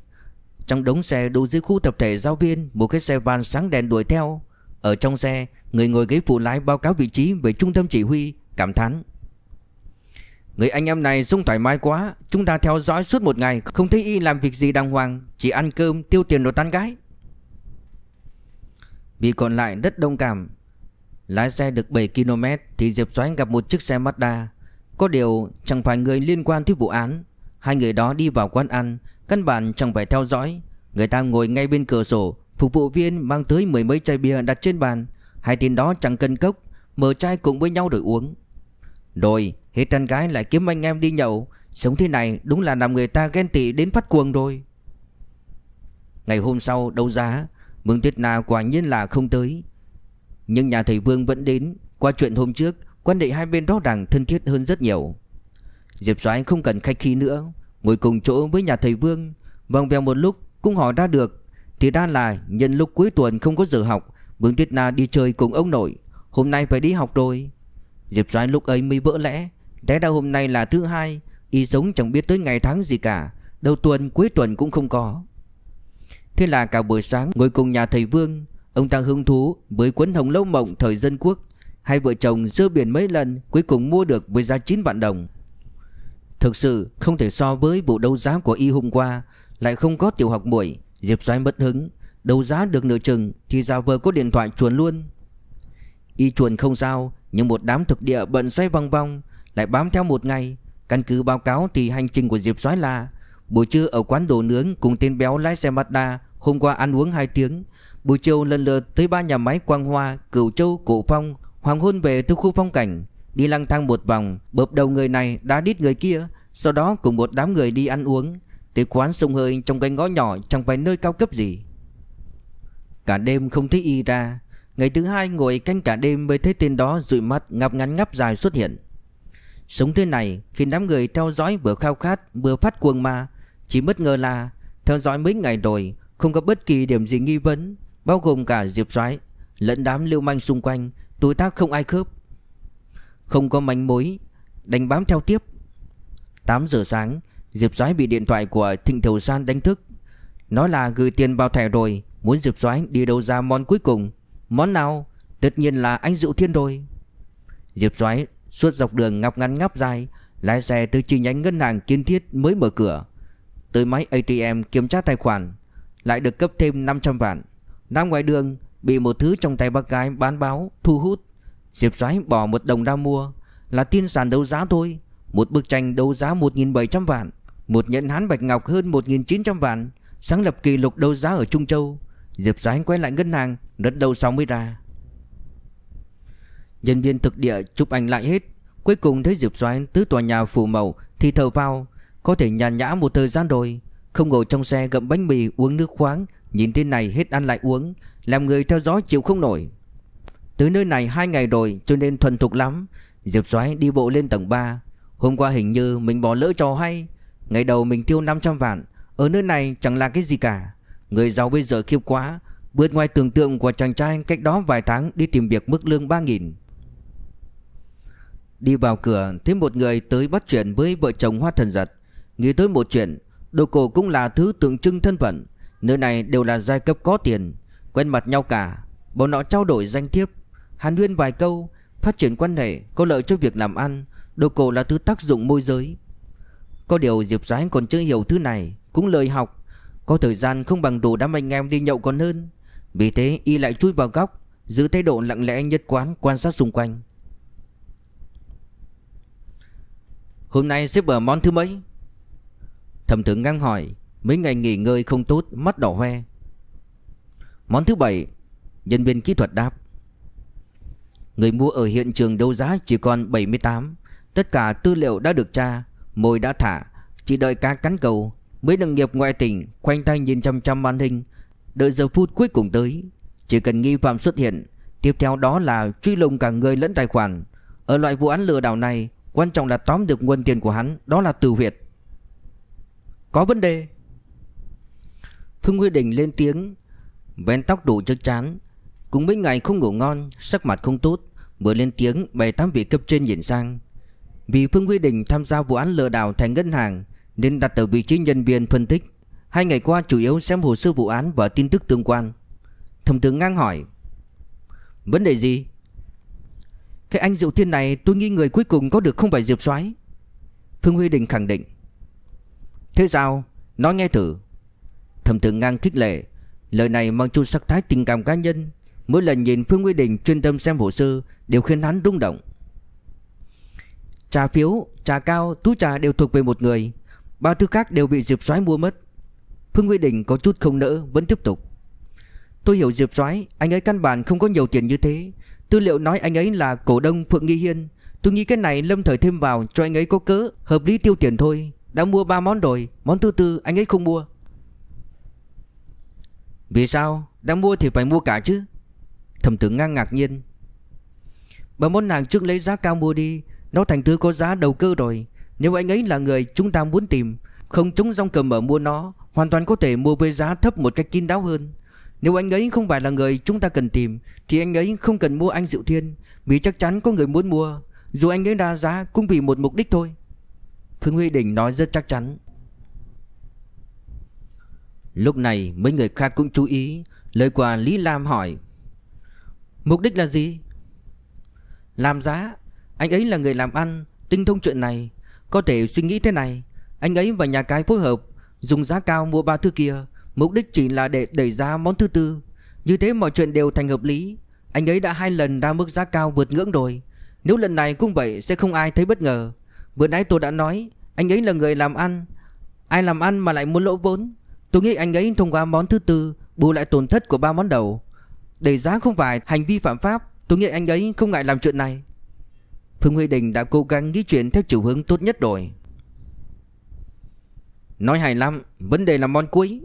Trong đống xe đỗ dưới khu tập thể giáo viên Một cái xe van sáng đèn đuổi theo Ở trong xe Người ngồi ghế phụ lái báo cáo vị trí Về trung tâm chỉ huy Cảm thán Người anh em này sung thoải mái quá Chúng ta theo dõi suốt một ngày Không thấy y làm việc gì đàng hoàng Chỉ ăn cơm tiêu tiền đồ tan gái Vì còn lại rất đông cảm Lái xe được 7km Thì Diệp Soái gặp một chiếc xe Mazda Có điều chẳng phải người liên quan tới vụ án Hai người đó đi vào quán ăn Căn bản chẳng phải theo dõi Người ta ngồi ngay bên cửa sổ Phục vụ viên mang tới mười mấy chai bia đặt trên bàn Hai tên đó chẳng cân cốc Mở chai cùng với nhau rồi uống Rồi hết tán gái lại kiếm anh em đi nhậu Sống thế này đúng là làm người ta ghen tị đến phát cuồng rồi Ngày hôm sau đấu giá Mừng Tuyết Na quả nhiên là không tới Nhưng nhà thầy Vương vẫn đến Qua chuyện hôm trước Quan hệ hai bên rõ ràng thân thiết hơn rất nhiều Diệp Soái không cần khách khí nữa, ngồi cùng chỗ với nhà thầy Vương, vòng vèo một lúc cũng hỏi ra được, thì ra là nhân lúc cuối tuần không có giờ học, Vương Tuyết Na đi chơi cùng ông nội, hôm nay phải đi học rồi. Diệp Soái lúc ấy mới vỡ lẽ, té ra hôm nay là thứ hai, y giống chẳng biết tới ngày tháng gì cả, đầu tuần cuối tuần cũng không có. Thế là cả buổi sáng ngồi cùng nhà thầy Vương, ông ta hứng thú với cuốn Hồng Lâu Mộng thời dân quốc, hai vợ chồng dơ biển mấy lần cuối cùng mua được với giá 9 vạn đồng. Thực sự không thể so với vụ đấu giá của y hôm qua Lại không có tiểu học buổi Diệp Soái mất hứng Đấu giá được nửa chừng Thì giao vừa có điện thoại chuồn luôn Y chuồn không sao Nhưng một đám thực địa bận xoay vòng vòng Lại bám theo một ngày Căn cứ báo cáo thì hành trình của Diệp Soái là Buổi trưa ở quán đồ nướng cùng tên béo lái xe Mazda Hôm qua ăn uống 2 tiếng Buổi chiều lần lượt tới ba nhà máy Quang Hoa, Cửu Châu, Cổ Phong Hoàng hôn về từ khu phong cảnh Đi lang thang một vòng Bợp đầu người này đá đít người kia Sau đó cùng một đám người đi ăn uống Tới quán sông hơi trong cái ngõ nhỏ Chẳng phải nơi cao cấp gì Cả đêm không thấy y ra Ngày thứ hai ngồi canh cả đêm mới thấy tên đó rụi mắt ngắp ngắn ngắp dài xuất hiện Sống thế này khi đám người theo dõi vừa khao khát vừa phát cuồng mà Chỉ bất ngờ là theo dõi mấy ngày rồi Không có bất kỳ điểm gì nghi vấn Bao gồm cả diệp soái Lẫn đám lưu manh xung quanh Tuổi tác không ai khớp không có manh mối Đánh bám theo tiếp 8 giờ sáng Diệp Doãn bị điện thoại của Thịnh Thiểu San đánh thức Nó là gửi tiền vào thẻ rồi Muốn Diệp Doãn đi đâu ra món cuối cùng Món nào Tất nhiên là anh Diệu Thiên rồi Diệp Doãn suốt dọc đường ngọc ngắn ngáp dài Lái xe từ chi nhánh ngân hàng kiên thiết mới mở cửa Tới máy ATM kiểm tra tài khoản Lại được cấp thêm 500 vạn Đang ngoài đường Bị một thứ trong tay bác gái bán báo Thu hút Diệp Soái bỏ một đồng ra mua là tin sàn đấu giá thôi, một bức tranh đấu giá 1700 vạn, một nhẫn hán bạch ngọc hơn 1900 vạn, sáng lập kỷ lục đấu giá ở Trung Châu. Diệp Soái quay lại ngân hàng, rất đầu sau mới ra. Nhân viên thực địa chụp ảnh lại hết, cuối cùng thấy Diệp Soái tứ tòa nhà phủ màu thì thở vào, có thể nhàn nhã một thời gian rồi, không ngồi trong xe gặm bánh mì uống nước khoáng, nhìn thế này hết ăn lại uống, làm người theo dõi chịu không nổi. Tới nơi này hai ngày rồi cho nên thuần thục lắm Diệp Soái đi bộ lên tầng 3 Hôm qua hình như mình bỏ lỡ trò hay Ngày đầu mình tiêu 500 vạn Ở nơi này chẳng là cái gì cả Người giàu bây giờ khiếp quá bước ngoài tưởng tượng của chàng trai cách đó vài tháng đi tìm việc mức lương 3.000 Đi vào cửa thấy một người tới bắt chuyện với vợ chồng hoa thần giật Nghĩ tới một chuyện Đồ cổ cũng là thứ tượng trưng thân phận Nơi này đều là giai cấp có tiền Quen mặt nhau cả Bọn nó trao đổi danh thiếp Hàn huyên vài câu Phát triển quan hệ có lợi cho việc làm ăn Đồ cổ là thứ tác dụng môi giới Có điều Diệp Doãn còn chưa hiểu thứ này Cũng lời học Có thời gian không bằng đủ đám anh em đi nhậu còn hơn Vì thế y lại chui vào góc Giữ thái độ lặng lẽ nhất quán quan sát xung quanh Hôm nay xếp ở món thứ mấy Thẩm tướng ngang hỏi Mấy ngày nghỉ ngơi không tốt Mắt đỏ hoe Món thứ bảy Nhân viên kỹ thuật đáp Người mua ở hiện trường đấu giá chỉ còn 78 Tất cả tư liệu đã được tra Mồi đã thả Chỉ đợi cá cắn cầu Mấy đồng nghiệp ngoại tỉnh Khoanh tay nhìn chăm chăm màn hình Đợi giờ phút cuối cùng tới Chỉ cần nghi phạm xuất hiện Tiếp theo đó là truy lùng cả người lẫn tài khoản Ở loại vụ án lừa đảo này Quan trọng là tóm được nguồn tiền của hắn Đó là từ huyệt Có vấn đề Phương Huy Đình lên tiếng Vén tóc đủ trước chán Cũng mấy ngày không ngủ ngon Sắc mặt không tốt Vừa lên tiếng bảy tám vị cấp trên nhìn sang Vì Phương Huy Đình tham gia vụ án lừa đảo thành ngân hàng Nên đặt ở vị trí nhân viên phân tích Hai ngày qua chủ yếu xem hồ sơ vụ án và tin tức tương quan Thẩm tướng ngang hỏi Vấn đề gì? Cái anh Diệu Thiên này tôi nghi người cuối cùng có được không phải Diệp soái Phương Huy Đình khẳng định Thế sao? Nói nghe thử Thẩm tướng ngang khích lệ Lời này mang chút sắc thái tình cảm cá nhân Mỗi lần nhìn Phương Quy Đình chuyên tâm xem hồ sơ Đều khiến hắn rung động Trà phiếu, trà cao, tú trà đều thuộc về một người Bao thứ khác đều bị Diệp Soái mua mất Phương Quy Đình có chút không nỡ Vẫn tiếp tục Tôi hiểu Diệp Soái, anh ấy căn bản không có nhiều tiền như thế. Tư liệu nói anh ấy là cổ đông Phượng Nghi Hiên. Tôi nghĩ cái này lâm thời thêm vào cho anh ấy có cớ, hợp lý tiêu tiền thôi. Đã mua ba món rồi, món thứ tư anh ấy không mua. Vì sao? Đã mua thì phải mua cả chứ. Thẩm tử ngang ngạc nhiên Bà món nàng trước lấy giá cao mua đi Nó thành thứ có giá đầu cơ rồi Nếu anh ấy là người chúng ta muốn tìm Không chống rong cầm ở mua nó Hoàn toàn có thể mua với giá thấp một cách kín đáo hơn Nếu anh ấy không phải là người chúng ta cần tìm Thì anh ấy không cần mua anh Diệu Thiên Vì chắc chắn có người muốn mua Dù anh ấy đa giá cũng vì một mục đích thôi Phương Huy Đình nói rất chắc chắn Lúc này mấy người khác cũng chú ý Lời quả Lý Lam hỏi Mục đích là gì? Làm giá Anh ấy là người làm ăn Tinh thông chuyện này Có thể suy nghĩ thế này Anh ấy và nhà cái phối hợp Dùng giá cao mua ba thứ kia Mục đích chỉ là để đẩy giá món thứ tư Như thế mọi chuyện đều thành hợp lý Anh ấy đã hai lần ra mức giá cao vượt ngưỡng rồi Nếu lần này cũng vậy sẽ không ai thấy bất ngờ Vừa nãy tôi đã nói Anh ấy là người làm ăn Ai làm ăn mà lại muốn lỗ vốn Tôi nghĩ anh ấy thông qua món thứ tư Bù lại tổn thất của ba món đầu Đẩy giá không phải hành vi phạm pháp Tôi nghĩ anh ấy không ngại làm chuyện này Phương Huy Đình đã cố gắng nghĩ chuyện theo chiều hướng tốt nhất rồi Nói hài lắm Vấn đề là món cuối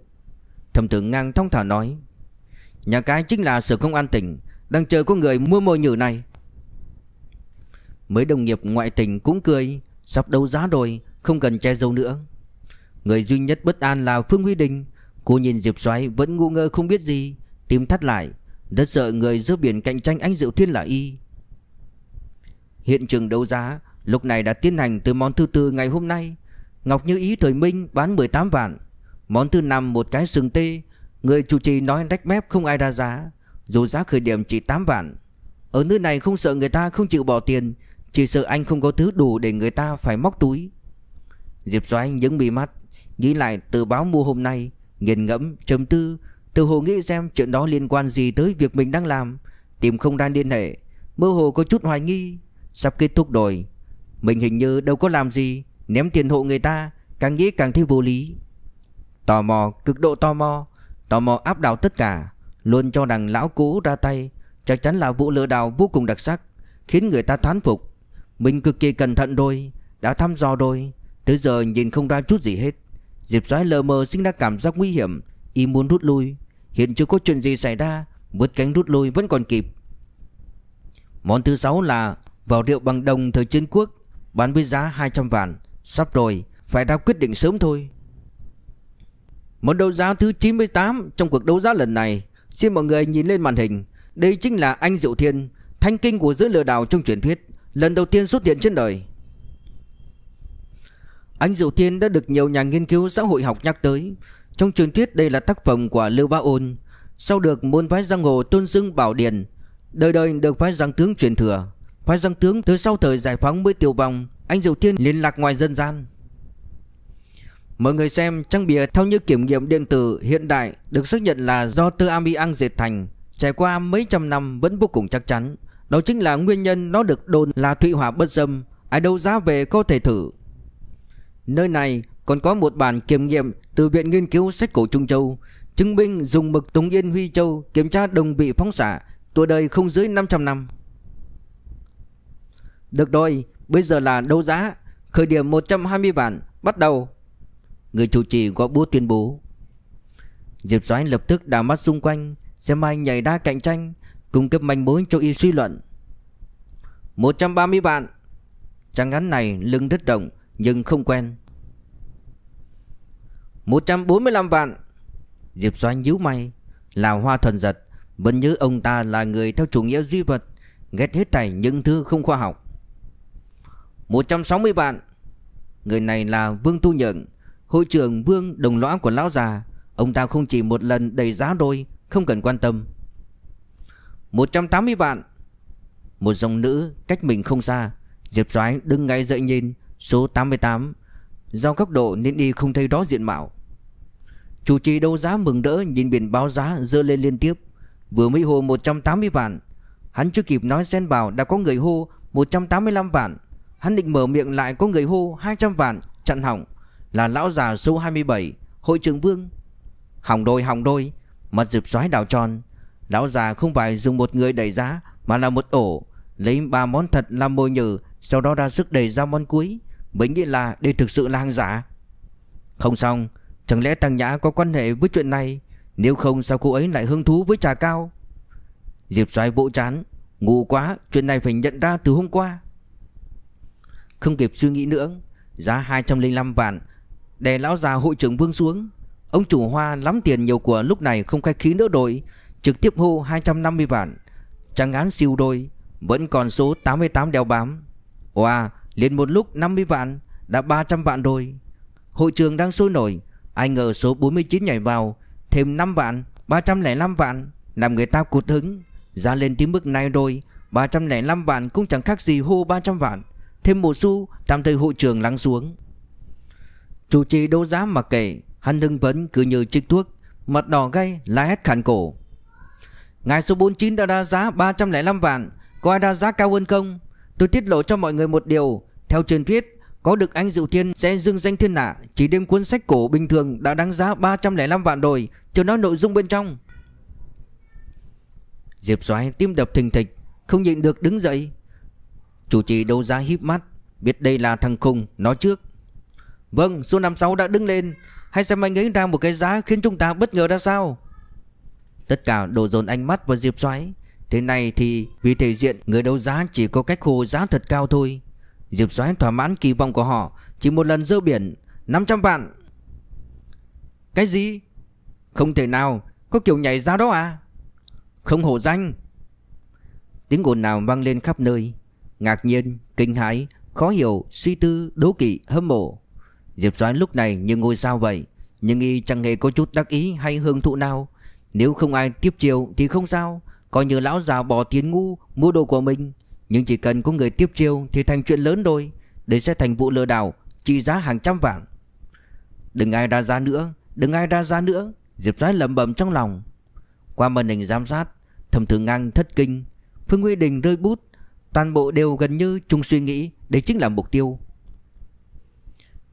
Thẩm tử ngang thông thả nói Nhà cái chính là sở công an tỉnh Đang chờ có người mua mồi nhử này Mấy đồng nghiệp ngoại tỉnh cũng cười Sắp đấu giá rồi Không cần che giấu nữa Người duy nhất bất an là Phương Huy Đình Cô nhìn Diệp Xoáy vẫn ngu ngơ không biết gì Tim thắt lại rất sợ người giữa biển cạnh tranh anh Diệu Thiên là y Hiện trường đấu giá Lúc này đã tiến hành từ món thứ tư ngày hôm nay Ngọc Như Ý Thời Minh bán 18 vạn Món thứ năm một cái sừng tê Người chủ trì nói rách mép không ai ra giá Dù giá khởi điểm chỉ 8 vạn Ở nơi này không sợ người ta không chịu bỏ tiền Chỉ sợ anh không có thứ đủ để người ta phải móc túi Diệp Xoái nhấn mì mắt Nghĩ lại tờ báo mua hôm nay Nghiền ngẫm, trầm tư từ hồ nghĩ xem chuyện đó liên quan gì tới việc mình đang làm Tìm không ra liên hệ Mơ hồ có chút hoài nghi Sắp kết thúc rồi Mình hình như đâu có làm gì Ném tiền hộ người ta Càng nghĩ càng thấy vô lý Tò mò, cực độ tò mò Tò mò áp đảo tất cả Luôn cho rằng lão cố ra tay Chắc chắn là vụ lừa đảo vô cùng đặc sắc Khiến người ta thán phục Mình cực kỳ cẩn thận rồi Đã thăm dò rồi Tới giờ nhìn không ra chút gì hết Diệp Soái lờ mờ sinh ra cảm giác nguy hiểm Y muốn rút lui Hiện chưa có chuyện gì xảy ra Vứt cánh rút lui vẫn còn kịp Món thứ sáu là Vào rượu bằng đồng thời chiến quốc Bán với giá hai trăm vạn Sắp rồi phải ra quyết định sớm thôi Món đấu giá thứ chín mươi tám trong cuộc đấu giá lần này Xin mọi người nhìn lên màn hình Đây chính là anh Diệu Thiên Thanh kinh của giới lừa đảo trong truyền thuyết Lần đầu tiên xuất hiện trên đời Anh Diệu Thiên đã được nhiều nhà nghiên cứu xã hội học nhắc tới trong truyền thuyết đây là tác phẩm của Lưu Bá Ôn Sau được môn phái giang hồ tôn xưng Bảo Điển Đời đời được phái giang tướng truyền thừa Phái giang tướng từ sau thời giải phóng mới tiêu vong Anh Diệu Thiên liên lạc ngoài dân gian Mọi người xem trang bìa theo như kiểm nghiệm điện tử hiện đại Được xác nhận là do Tư Ami Ang dệt thành Trải qua mấy trăm năm vẫn vô cùng chắc chắn Đó chính là nguyên nhân nó được đồn là thụy hỏa bất dâm Ai đâu giá về có thể thử Nơi này còn có một bản kiểm nghiệm từ Viện Nghiên cứu Sách Cổ Trung Châu Chứng minh dùng mực Tống Yên Huy Châu kiểm tra đồng bị phóng xạ Tuổi đời không dưới 500 năm Được rồi, bây giờ là đấu giá Khởi điểm 120 bản, bắt đầu Người chủ trì gõ búa tuyên bố Diệp Soái lập tức đảo mắt xung quanh Xem ai nhảy đa cạnh tranh Cung cấp manh mối cho y suy luận 130 bản, Trang ngắn này lưng rất rộng Nhưng không quen 145 vạn Diệp Soanh nhíu mày Là hoa thuần giật Vẫn nhớ ông ta là người theo chủ nghĩa duy vật Ghét hết thảy những thứ không khoa học 160 vạn Người này là Vương Tu Nhượng Hội trưởng Vương đồng lõa của Lão già Ông ta không chỉ một lần đầy giá đôi Không cần quan tâm 180 vạn Một dòng nữ cách mình không xa Diệp Soái đứng ngay dậy nhìn Số 88 Do góc độ nên y không thấy rõ diện mạo Chủ trì đấu giá mừng đỡ nhìn biển báo giá dơ lên liên tiếp Vừa mới hô 180 vạn Hắn chưa kịp nói xen vào đã có người hô 185 vạn Hắn định mở miệng lại có người hô 200 vạn chặn hỏng Là lão già số 27 Hội trưởng Vương Hỏng đôi hỏng đôi Mặt dịp xoáy đào tròn Lão già không phải dùng một người đẩy giá Mà là một ổ Lấy ba món thật làm mồi nhử Sau đó ra sức đẩy ra món cuối Mới nghĩ là đây thực sự là hàng giả Không xong Chẳng lẽ Tăng Nhã có quan hệ với chuyện này Nếu không sao cô ấy lại hứng thú với trà cao Diệp xoay vỗ chán ngủ quá Chuyện này phải nhận ra từ hôm qua Không kịp suy nghĩ nữa Giá 205 vạn Đè lão già hội trưởng vương xuống Ông chủ hoa lắm tiền nhiều của lúc này không khai khí nữa rồi Trực tiếp hô 250 vạn Trăng án siêu đôi Vẫn còn số 88 đeo bám Wow liền một lúc 50 vạn Đã 300 vạn rồi Hội trường đang sôi nổi Ai ngờ số 49 nhảy vào Thêm 5 vạn 305 vạn Làm người ta cụt hứng Ra lên tiếng mức này rồi 305 vạn cũng chẳng khác gì hô 300 vạn Thêm một xu Tạm thời hội trường lắng xuống Chủ trì đấu giá mà kể Hắn hưng vấn cứ như chích thuốc Mặt đỏ gay la hét khàn cổ Ngài số 49 đã đa giá 305 vạn Có ai đa giá cao hơn không Tôi tiết lộ cho mọi người một điều Theo truyền thuyết Có được anh Diệu Thiên sẽ dương danh thiên hạ Chỉ đêm cuốn sách cổ bình thường đã đáng giá 305 vạn đồi cho nói nội dung bên trong Diệp Soái tim đập thình thịch Không nhịn được đứng dậy Chủ trì đấu giá híp mắt Biết đây là thằng khùng nói trước Vâng số 56 đã đứng lên Hãy xem anh ấy ra một cái giá khiến chúng ta bất ngờ ra sao Tất cả đổ dồn ánh mắt vào Diệp Soái Thế này thì vì thể diện người đấu giá chỉ có cách hồ giá thật cao thôi Diệp Soái thỏa mãn kỳ vọng của họ Chỉ một lần dơ biển 500 vạn Cái gì? Không thể nào Có kiểu nhảy ra đó à? Không hổ danh Tiếng ồn nào vang lên khắp nơi Ngạc nhiên, kinh hãi, khó hiểu, suy tư, đố kỵ, hâm mộ Diệp Soái lúc này như ngôi sao vậy Nhưng y chẳng hề có chút đắc ý hay hưởng thụ nào Nếu không ai tiếp chiều thì không sao Coi như lão già bỏ tiền ngu Mua đồ của mình Nhưng chỉ cần có người tiếp chiêu Thì thành chuyện lớn thôi Đây sẽ thành vụ lừa đảo Trị giá hàng trăm vạn Đừng ai ra giá nữa Đừng ai ra giá nữa Diệp Doãn lẩm bẩm trong lòng Qua màn hình giám sát Thẩm Tử Ngang thất kinh Phương Huy Đình rơi bút Toàn bộ đều gần như chung suy nghĩ Đây chính là mục tiêu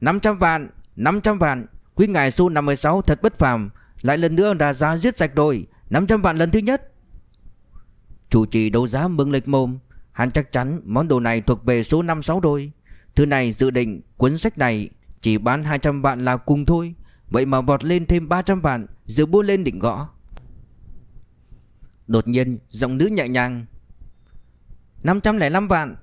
năm trăm vạn năm trăm vạn Quý ngài số sáu thật bất phàm Lại lần nữa ra giá giết sạch năm trăm vạn lần thứ nhất Chủ trì đấu giá mừng lịch mồm Hắn chắc chắn món đồ này thuộc về số 56 rồi Thứ này dự định cuốn sách này Chỉ bán 200 vạn là cùng thôi Vậy mà vọt lên thêm 300 vạn Rồi bố lên đỉnh gõ Đột nhiên giọng nữ nhẹ nhàng 505 vạn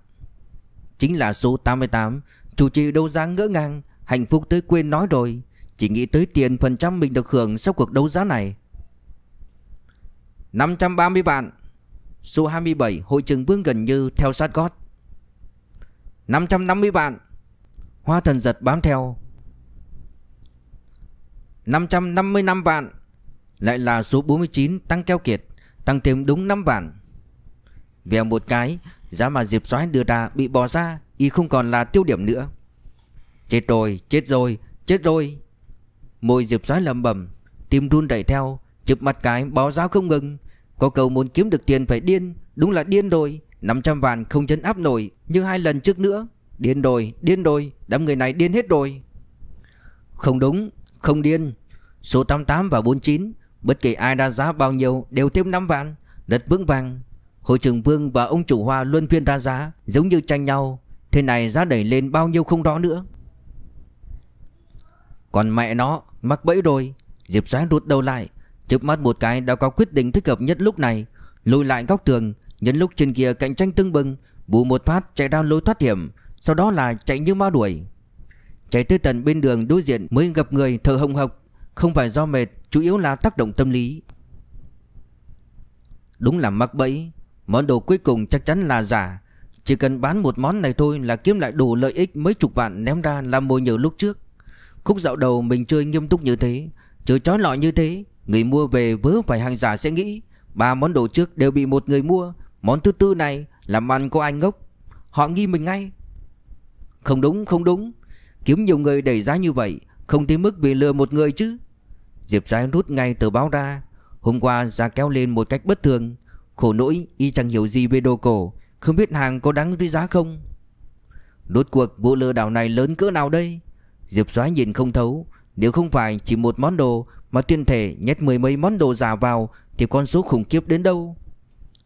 Chính là số 88 Chủ trì đấu giá ngỡ ngàng Hạnh phúc tới quên nói rồi Chỉ nghĩ tới tiền phần trăm mình được hưởng Sau cuộc đấu giá này 530 vạn Số 27 hội trường vương gần như theo sát gót 550 vạn Hoa thần giật bám theo 555 vạn Lại là số 49 tăng keo kiệt Tăng thêm đúng 5 vạn Về một cái Giá mà Diệp Soái đưa ra bị bỏ ra Y không còn là tiêu điểm nữa Chết rồi, chết rồi, chết rồi Môi Diệp Soái lầm bầm Tim run đẩy theo Chụp mặt cái báo giáo không ngừng có cầu muốn kiếm được tiền phải điên Đúng là điên rồi 500 vạn không chấn áp nổi Như hai lần trước nữa Điên rồi, điên rồi Đám người này điên hết rồi Không đúng, không điên Số 88 và 49 Bất kỳ ai ra giá bao nhiêu đều thêm 5 vạn đất vững vàng Hội trưởng Vương và ông chủ Hoa luôn phiên ra giá Giống như tranh nhau Thế này giá đẩy lên bao nhiêu không đó nữa Còn mẹ nó mắc bẫy rồi Diệp Soái rút đầu lại Chớp mắt một cái đã có quyết định thích hợp nhất lúc này Lùi lại góc tường Nhân lúc trên kia cạnh tranh tương bừng Bù một phát chạy ra lối thoát hiểm Sau đó là chạy như ma đuổi Chạy tới tận bên đường đối diện mới gặp người thở hồng hộc Không phải do mệt Chủ yếu là tác động tâm lý Đúng là mắc bẫy Món đồ cuối cùng chắc chắn là giả Chỉ cần bán một món này thôi là kiếm lại đủ lợi ích mấy chục vạn ném ra làm mồi nhờ lúc trước Khúc dạo đầu mình chơi nghiêm túc như thế Chơi trói lọi như thế Người mua về vớ phải hàng giả sẽ nghĩ Ba món đồ trước đều bị một người mua Món thứ tư này là ăn của anh ngốc Họ nghi mình ngay Không đúng không đúng Kiếm nhiều người đẩy giá như vậy Không tới mức bị lừa một người chứ Diệp Giai rút ngay tờ báo ra Hôm qua giá kéo lên một cách bất thường Khổ nỗi y chẳng hiểu gì về đồ cổ Không biết hàng có đáng với giá không Đốt cuộc vụ lừa đảo này lớn cỡ nào đây Diệp Giai nhìn không thấu nếu không phải chỉ một món đồ Mà tuyên thể nhét mười mấy món đồ già vào Thì con số khủng khiếp đến đâu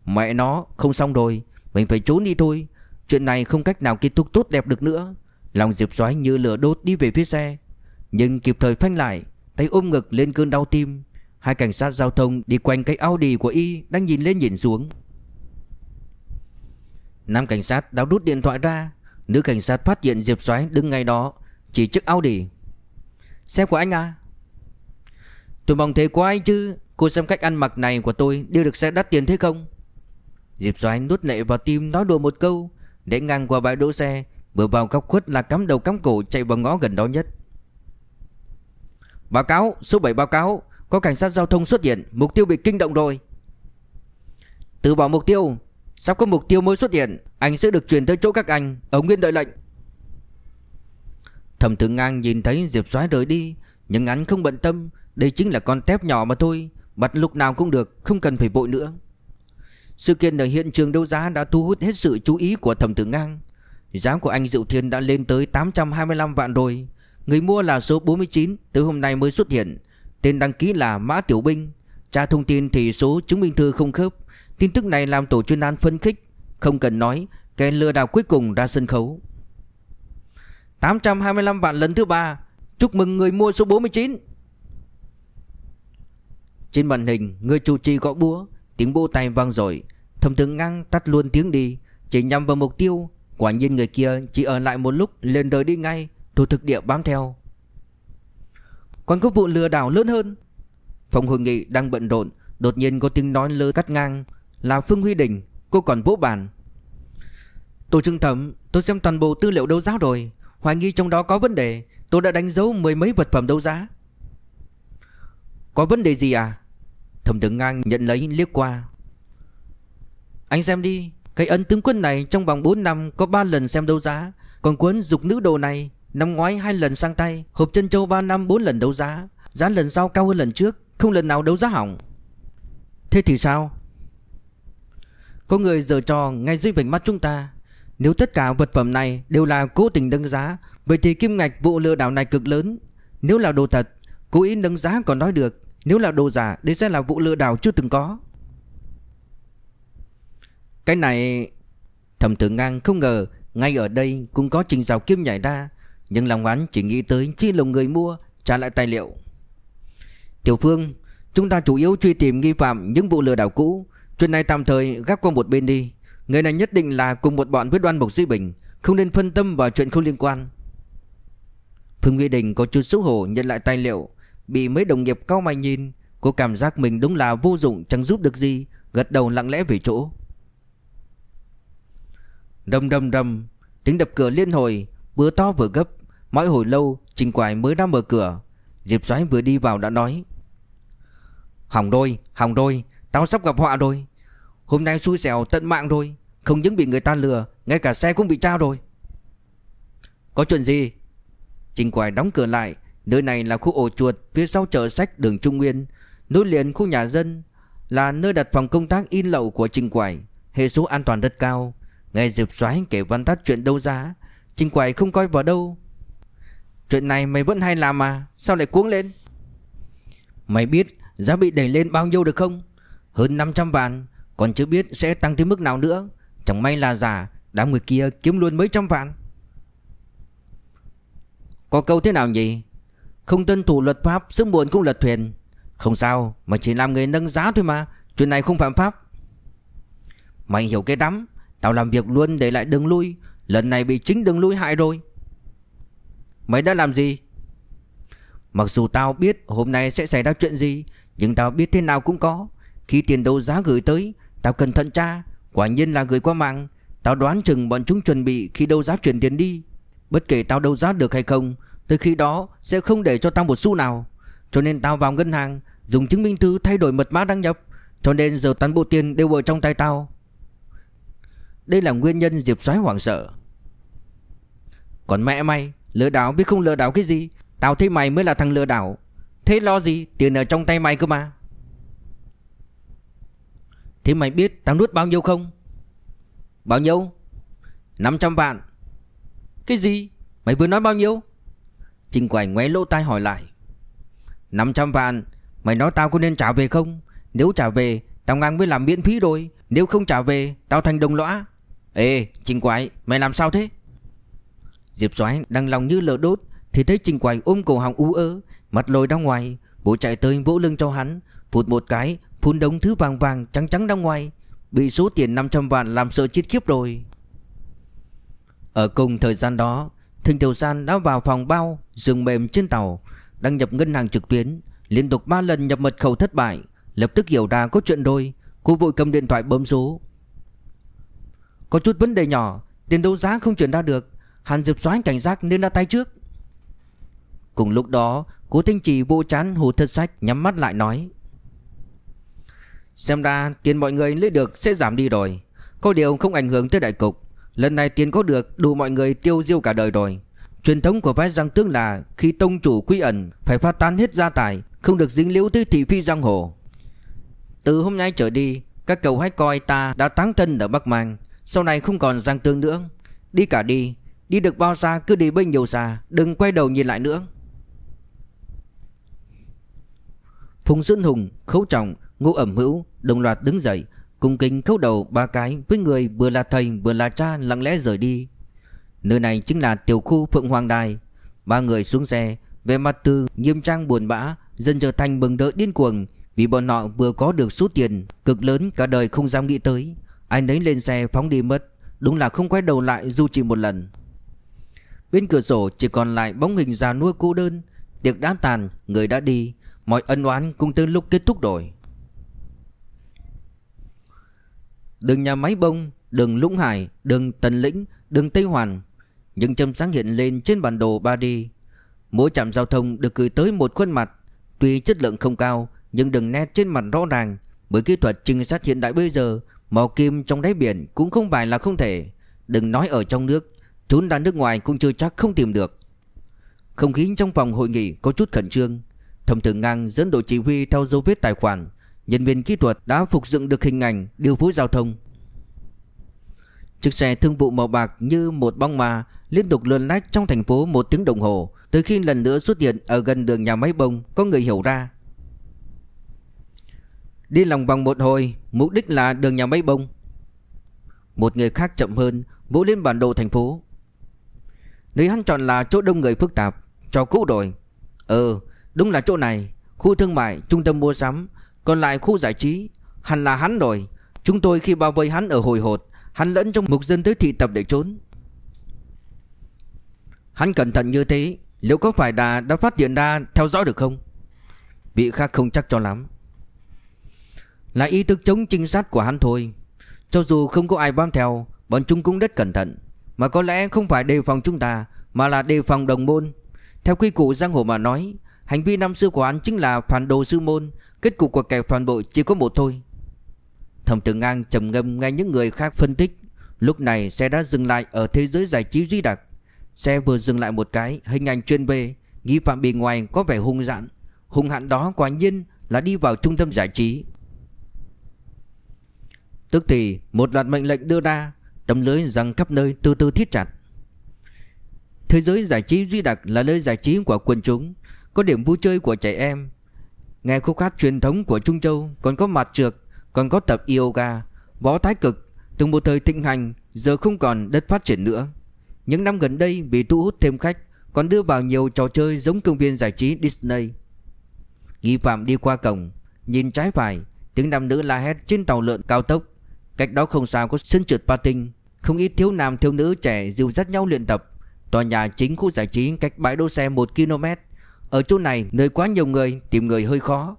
Mẹ nó không xong rồi Mình phải trốn đi thôi Chuyện này không cách nào kết thúc tốt đẹp được nữa Lòng Diệp xoáy như lửa đốt đi về phía xe Nhưng kịp thời phanh lại Tay ôm ngực lên cơn đau tim Hai cảnh sát giao thông đi quanh cái Audi của y Đang nhìn lên nhìn xuống Nam cảnh sát đáo rút điện thoại ra Nữ cảnh sát phát hiện Diệp xoáy đứng ngay đó Chỉ chiếc Audi Xe của anh à Tôi mong thế của anh chứ Cô xem cách ăn mặc này của tôi Đưa được xe đắt tiền thế không Diệp Doãn nuốt lệ vào tim nói đùa một câu Để ngang qua bãi đỗ xe vừa vào góc khuất là cắm đầu cắm cổ chạy vào ngõ gần đó nhất Báo cáo, số 7 báo cáo Có cảnh sát giao thông xuất hiện Mục tiêu bị kinh động rồi Từ bỏ mục tiêu Sắp có mục tiêu mới xuất hiện Anh sẽ được chuyển tới chỗ các anh Ở nguyên đợi lệnh Thẩm Tử Ngang nhìn thấy Diệp Soái rời đi, nhưng hắn không bận tâm, đây chính là con tép nhỏ mà thôi, bắt lúc nào cũng được, không cần phải vội nữa. Sự kiện ở hiện trường đấu giá đã thu hút hết sự chú ý của Thẩm Tử Ngang. Giá của anh Diệu Thiên đã lên tới 825 vạn rồi. Người mua là số 49, từ hôm nay mới xuất hiện. Tên đăng ký là Mã Tiểu Binh. Tra thông tin thì số chứng minh thư không khớp. Tin tức này làm tổ chuyên án phân khích. Không cần nói, kẻ lừa đảo cuối cùng ra sân khấu. 825 vạn lần thứ ba Chúc mừng người mua số 49 Trên màn hình Người chủ trì gõ búa Tiếng bô tay vang rồi Thầm tướng ngang tắt luôn tiếng đi Chỉ nhằm vào mục tiêu Quả nhiên người kia chỉ ở lại một lúc Lên đời đi ngay Thủ thực địa bám theo Còn có vụ lừa đảo lớn hơn Phòng hội nghị đang bận rộn Đột nhiên có tiếng nói lơ cắt ngang Là Phương Huy Đình Cô còn vỗ bàn Tổ trưng thẩm Tôi xem toàn bộ tư liệu đấu giáo rồi Hoài nghi trong đó có vấn đề Tôi đã đánh dấu mười mấy vật phẩm đấu giá Có vấn đề gì à Thẩm tướng ngang nhận lấy liếc qua Anh xem đi Cái ấn tướng quân này trong vòng 4 năm Có 3 lần xem đấu giá Còn cuốn dục nữ đồ này Năm ngoái hai lần sang tay Hộp chân châu 3 năm 4 lần đấu giá Giá lần sau cao hơn lần trước Không lần nào đấu giá hỏng Thế thì sao Có người giờ trò ngay dưới vành mắt chúng ta nếu tất cả vật phẩm này đều là cố tình nâng giá Vậy thì kim ngạch vụ lừa đảo này cực lớn Nếu là đồ thật Cố ý nâng giá còn nói được Nếu là đồ giả Đây sẽ là vụ lừa đảo chưa từng có Cái này Thẩm tử ngang không ngờ Ngay ở đây cũng có trình rào kim nhảy ra Nhưng lòng hắn chỉ nghĩ tới chi lồng người mua Trả lại tài liệu Tiểu phương Chúng ta chủ yếu truy tìm nghi phạm những vụ lừa đảo cũ Chuyện này tạm thời gác qua một bên đi Người này nhất định là cùng một bọn với đoan mục duy bình Không nên phân tâm vào chuyện không liên quan Phương Nghị Đình có chút xấu hổ nhận lại tài liệu Bị mấy đồng nghiệp cao mày nhìn Cô cảm giác mình đúng là vô dụng chẳng giúp được gì Gật đầu lặng lẽ về chỗ Đầm đầm đầm Tiếng đập cửa liên hồi Vừa to vừa gấp Mỗi hồi lâu Trình quài mới đã mở cửa Diệp Soái vừa đi vào đã nói Hỏng đôi, hỏng đôi Tao sắp gặp họa rồi Hôm nay xui xẻo tận mạng rồi Không những bị người ta lừa Ngay cả xe cũng bị trao rồi Có chuyện gì Trình Quài đóng cửa lại Nơi này là khu ổ chuột phía sau chợ sách đường Trung Nguyên Nối liền khu nhà dân Là nơi đặt phòng công tác in lậu của Trình Quài Hệ số an toàn rất cao Nghe Diệp Soái kể văn tắt chuyện đâu ra Trình Quài không coi vào đâu Chuyện này mày vẫn hay làm mà Sao lại cuống lên Mày biết giá bị đẩy lên bao nhiêu được không Hơn 500 vạn còn chưa biết sẽ tăng tới mức nào nữa Chẳng may là già Đám người kia kiếm luôn mấy trăm vạn Có câu thế nào nhỉ Không tuân thủ luật pháp Sớm muộn cũng lật thuyền Không sao mà chỉ làm người nâng giá thôi mà Chuyện này không phạm pháp Mày hiểu cái đắm Tao làm việc luôn để lại đường lui Lần này bị chính đường lui hại rồi Mày đã làm gì Mặc dù tao biết hôm nay sẽ xảy ra chuyện gì Nhưng tao biết thế nào cũng có Khi tiền đấu giá gửi tới Tao cẩn thận tra Quả nhiên là gửi qua mạng Tao đoán chừng bọn chúng chuẩn bị khi đâu giá chuyển tiền đi Bất kể tao đâu giá được hay không Tới khi đó sẽ không để cho tao một xu nào Cho nên tao vào ngân hàng Dùng chứng minh thư thay đổi mật mã đăng nhập Cho nên giờ toàn bộ tiền đều ở trong tay tao Đây là nguyên nhân Diệp Soái hoảng sợ Còn mẹ mày Lừa đảo biết không lừa đảo cái gì Tao thấy mày mới là thằng lừa đảo Thế lo gì tiền ở trong tay mày cơ mà Thế mày biết tao nuốt bao nhiêu không Bao nhiêu 500 vạn Cái gì Mày vừa nói bao nhiêu Trình Quảnh ngoé lỗ tai hỏi lại 500 vạn Mày nói tao có nên trả về không Nếu trả về Tao ngang với làm miễn phí rồi Nếu không trả về Tao thành đồng lõa Ê Trình Quải Mày làm sao thế Diệp Soái đang lòng như lửa đốt Thì thấy Trình Quải ôm cổ họng ú ớ Mặt lồi ra ngoài Bố chạy tới vỗ lưng cho hắn Phụt một cái Phun đống thứ vàng vàng trắng trắng ra ngoài Bị số tiền 500 vạn làm sợ chết khiếp rồi Ở cùng thời gian đó Thịnh Tiểu San đã vào phòng bao Giường mềm trên tàu Đăng nhập ngân hàng trực tuyến Liên tục 3 lần nhập mật khẩu thất bại Lập tức hiểu ra có chuyện đôi Cô vội cầm điện thoại bấm số Có chút vấn đề nhỏ Tiền đấu giá không chuyển ra được Hàn Diệp Soái cảnh giác nên đã tay trước Cùng lúc đó cô Thanh Trì vô chán Hồ Thất Sách nhắm mắt lại nói Xem ra tiền mọi người lấy được sẽ giảm đi rồi Có điều không ảnh hưởng tới đại cục Lần này tiền có được đủ mọi người tiêu diêu cả đời rồi Truyền thống của phái Giang Tướng là Khi tông chủ quy ẩn Phải phát tán hết gia tài Không được dính liễu tới thị phi giang hồ Từ hôm nay trở đi Các cầu hãy coi ta đã táng thân ở Bắc Mang Sau này không còn Giang Tương nữa Đi cả đi Đi được bao xa cứ đi bấy nhiều xa Đừng quay đầu nhìn lại nữa Phùng Sơn Hùng, Khấu Trọng Ngô ẩm hữu đồng loạt đứng dậy Cùng kính khấu đầu ba cái Với người vừa là thầy vừa là cha lặng lẽ rời đi Nơi này chính là tiểu khu Phượng Hoàng Đài Ba người xuống xe Về mặt từ nghiêm trang buồn bã Dần trở thành bừng đỡ điên cuồng Vì bọn họ vừa có được số tiền Cực lớn cả đời không dám nghĩ tới Ai nấy lên xe phóng đi mất Đúng là không quay đầu lại dù chỉ một lần Bên cửa sổ chỉ còn lại bóng hình già nuôi cô đơn Tiệc đã tàn, người đã đi Mọi ân oán cũng từ lúc kết thúc rồi đường nhà máy bông, đường Lũng Hải, đường Tần Lĩnh, đường Tây Hoàn. Những chấm sáng hiện lên trên bản đồ 3D. Mỗi trạm giao thông được gửi tới một khuôn mặt. Tuy chất lượng không cao, nhưng đường nét trên mặt rõ ràng. Với kỹ thuật trinh sát hiện đại bây giờ, mò kim trong đáy biển cũng không phải là không thể. Đừng nói ở trong nước, trốn ra nước ngoài cũng chưa chắc không tìm được. Không khí trong phòng hội nghị có chút khẩn trương. Thông thường ngang dẫn đội chỉ huy theo dấu vết tài khoản nhân viên kỹ thuật đã phục dựng được hình ảnh điều phối giao thông. Chiếc xe thương vụ màu bạc như một bóng ma liên tục lượn lách trong thành phố một tiếng đồng hồ, tới khi lần nữa xuất hiện ở gần đường nhà máy bông có người hiểu ra. Đi lòng vòng một hồi, mục đích là đường nhà máy bông. Một người khác chậm hơn, vỗ lên bản đồ thành phố. Nơi hắn chọn là chỗ đông người phức tạp, cho cũ đổi. Ừ, ờ, đúng là chỗ này, khu thương mại, trung tâm mua sắm, còn lại khu giải trí Hẳn là hắn rồi Chúng tôi khi bao vây hắn ở hồi hột Hắn lẫn trong mục dân tới thị tập để trốn Hắn cẩn thận như thế Liệu có phải đã, đã phát hiện ra theo dõi được không Vị khác không chắc cho lắm Là ý thức chống trinh sát của hắn thôi Cho dù không có ai bám theo Bọn chúng cũng rất cẩn thận Mà có lẽ không phải đề phòng chúng ta Mà là đề phòng đồng môn Theo quy củ giang hồ mà nói Hành vi năm xưa của hắn chính là phản đồ sư môn Kết cục của kẻ phản bội chỉ có một thôi Thẩm Tử Ngang trầm ngâm nghe những người khác phân tích Lúc này xe đã dừng lại ở thế giới giải trí duy đặc Xe vừa dừng lại một cái Hình ảnh chuyên về Nghi phạm bề ngoài có vẻ hung dãn. Hung hạn đó quả nhiên là đi vào trung tâm giải trí Tức thì một loạt mệnh lệnh đưa ra Tấm lưới răng khắp nơi từ từ thiết chặt Thế giới giải trí duy đặc là nơi giải trí của quần chúng Có điểm vui chơi của trẻ em Nghe khúc hát truyền thống của Trung Châu Còn có mặt trược Còn có tập yoga Võ thái cực Từng một thời thịnh hành Giờ không còn đất phát triển nữa Những năm gần đây Vì thu hút thêm khách Còn đưa vào nhiều trò chơi Giống công viên giải trí Disney Nghi phạm đi qua cổng Nhìn trái phải Tiếng nam nữ la hét trên tàu lượn cao tốc Cách đó không xa có sân trượt patin Không ít thiếu nam thiếu nữ trẻ dìu dắt nhau luyện tập Tòa nhà chính khu giải trí cách bãi đỗ xe 1 km ở chỗ này nơi quá nhiều người Tìm người hơi khó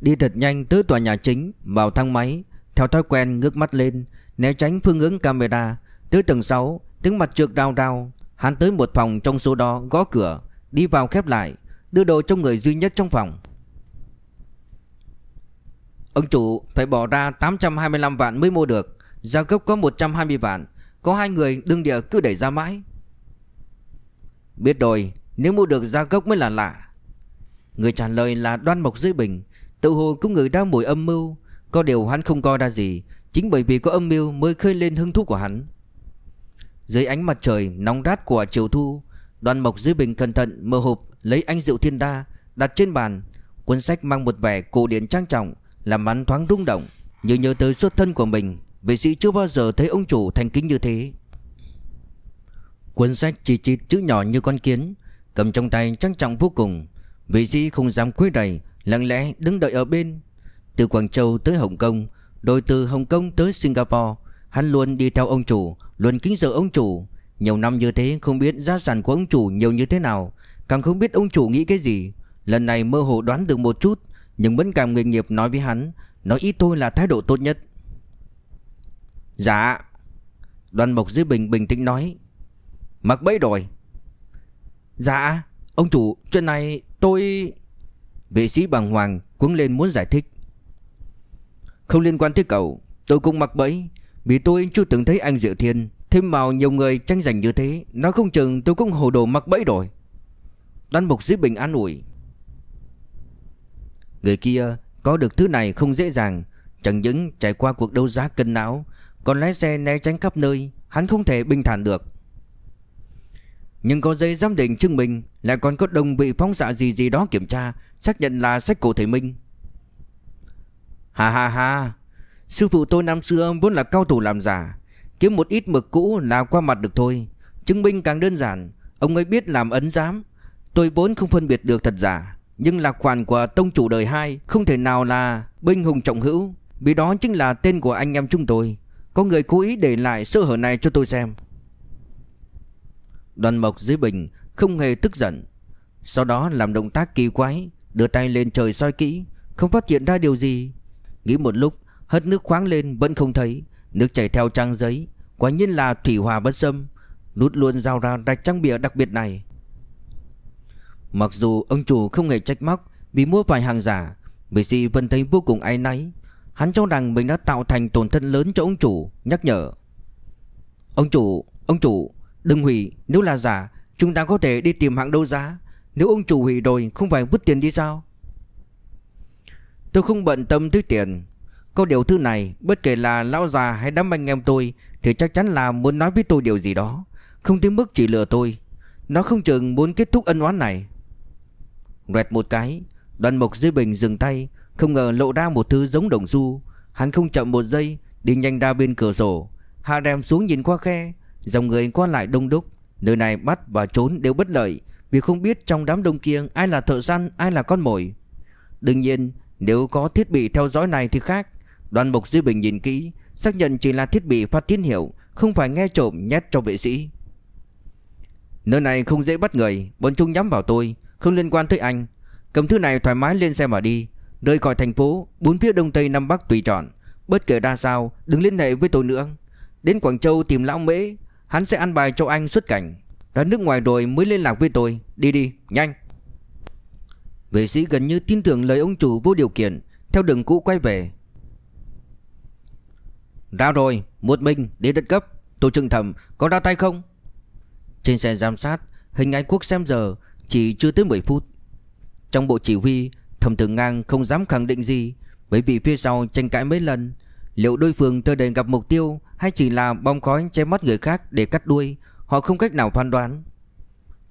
Đi thật nhanh tới tòa nhà chính Vào thang máy Theo thói quen ngước mắt lên Né tránh phương hướng camera Tới tầng 6 Tiếng mặt trượt đau đau Hắn tới một phòng trong số đó gõ cửa Đi vào khép lại Đưa đồ cho người duy nhất trong phòng Ông chủ phải bỏ ra 825 vạn mới mua được Giá cấp có 120 vạn Có hai người đương địa cứ đẩy ra mãi Biết rồi Nếu mua được gia gốc mới là lạ Người trả lời là đoan mộc dưới bình Tự hồ cũng người đau mùi âm mưu Có điều hắn không coi ra gì Chính bởi vì có âm mưu mới khơi lên hứng thú của hắn Dưới ánh mặt trời nóng rát của chiều thu Đoan mộc dưới bình cẩn thận mở hộp Lấy anh rượu thiên đa Đặt trên bàn Cuốn sách mang một vẻ cổ điển trang trọng Làm hắn thoáng rung động Như nhớ tới xuất thân của mình Vệ sĩ chưa bao giờ thấy ông chủ thành kính như thế Cuốn sách chỉ chít chữ nhỏ như con kiến Cầm trong tay trang trọng vô cùng Vị sĩ không dám quyết đầy Lặng lẽ đứng đợi ở bên Từ Quảng Châu tới Hồng Kông đôi từ Hồng Kông tới Singapore Hắn luôn đi theo ông chủ Luôn kính sợ ông chủ Nhiều năm như thế không biết gia sản của ông chủ nhiều như thế nào Càng không biết ông chủ nghĩ cái gì Lần này mơ hồ đoán được một chút Nhưng vẫn cảm nghề nghiệp nói với hắn Nói ý tôi là thái độ tốt nhất Dạ Đoàn Mộc dưới bình bình tĩnh nói mặc bẫy rồi Dạ Ông chủ chuyện này tôi Vệ sĩ bằng hoàng cuống lên muốn giải thích Không liên quan tới cậu Tôi cũng mặc bẫy Vì tôi chưa từng thấy anh Diệu Thiên Thêm vào nhiều người tranh giành như thế Nói không chừng tôi cũng hồ đồ mặc bẫy rồi Đoan Mục dưới Bình an ủi Người kia có được thứ này không dễ dàng Chẳng những trải qua cuộc đấu giá cân não Còn lái xe né tránh khắp nơi Hắn không thể bình thản được nhưng có giấy giám định chứng minh Lại còn có đồng bị phóng xạ gì gì đó kiểm tra Xác nhận là sách cổ thể minh Ha ha ha Sư phụ tôi năm xưa vốn là cao thủ làm giả Kiếm một ít mực cũ là qua mặt được thôi Chứng minh càng đơn giản Ông ấy biết làm ấn giám Tôi vốn không phân biệt được thật giả Nhưng là khoản của tông chủ đời hai Không thể nào là binh hùng trọng hữu Vì đó chính là tên của anh em chúng tôi Có người cố ý để lại sơ hở này cho tôi xem Đoàn mộc dưới bình không hề tức giận Sau đó làm động tác kỳ quái Đưa tay lên trời soi kỹ Không phát hiện ra điều gì Nghĩ một lúc hất nước khoáng lên vẫn không thấy Nước chảy theo trang giấy Quả nhiên là thủy hòa bất xâm Nút luôn rào ra rạch trang bìa đặc biệt này Mặc dù ông chủ không hề trách móc Vì mua vài hàng giả bởi sĩ vẫn thấy vô cùng áy náy Hắn cho rằng mình đã tạo thành tổn thân lớn cho ông chủ Nhắc nhở Ông chủ, ông chủ Đừng hủy Nếu là giả Chúng ta có thể đi tìm hãng đấu giá Nếu ông chủ hủy rồi Không phải vứt tiền đi sao Tôi không bận tâm tới tiền Có điều thứ này Bất kể là lão già hay đám anh em tôi Thì chắc chắn là muốn nói với tôi điều gì đó Không tới mức chỉ lừa tôi Nó không chừng muốn kết thúc ân oán này Rẹt một cái Đoàn mộc dưới bình dừng tay Không ngờ lộ ra một thứ giống đồng du Hắn không chậm một giây Đi nhanh ra bên cửa sổ Hạ rèm xuống nhìn qua khe Dòng người qua lại đông đúc Nơi này bắt và trốn đều bất lợi Vì không biết trong đám đông kia ai là thợ săn Ai là con mồi Đương nhiên nếu có thiết bị theo dõi này thì khác Đoàn mục dư Bình nhìn kỹ Xác nhận chỉ là thiết bị phát tín hiệu Không phải nghe trộm nhét cho vệ sĩ Nơi này không dễ bắt người Bọn chúng nhắm vào tôi Không liên quan tới anh Cầm thứ này thoải mái lên xe mà đi Rời khỏi thành phố Bốn phía đông tây nam bắc tùy chọn Bất kể đa sao Đừng liên hệ với tôi nữa Đến Quảng Châu tìm lão mễ Hắn sẽ ăn bài cho anh xuất cảnh Đã nước ngoài rồi mới liên lạc với tôi Đi đi nhanh Vệ sĩ gần như tin tưởng lời ông chủ vô điều kiện Theo đường cũ quay về Ra rồi Một mình đi đất cấp Tổ trưởng thẩm có ra tay không Trên xe giám sát Hình ảnh quốc xem giờ Chỉ chưa tới 10 phút Trong bộ chỉ huy Thẩm thường ngang không dám khẳng định gì Bởi vì phía sau tranh cãi mấy lần Liệu đối phương tới đây gặp mục tiêu hay chỉ là bong khói che mắt người khác để cắt đuôi, họ không cách nào phán đoán.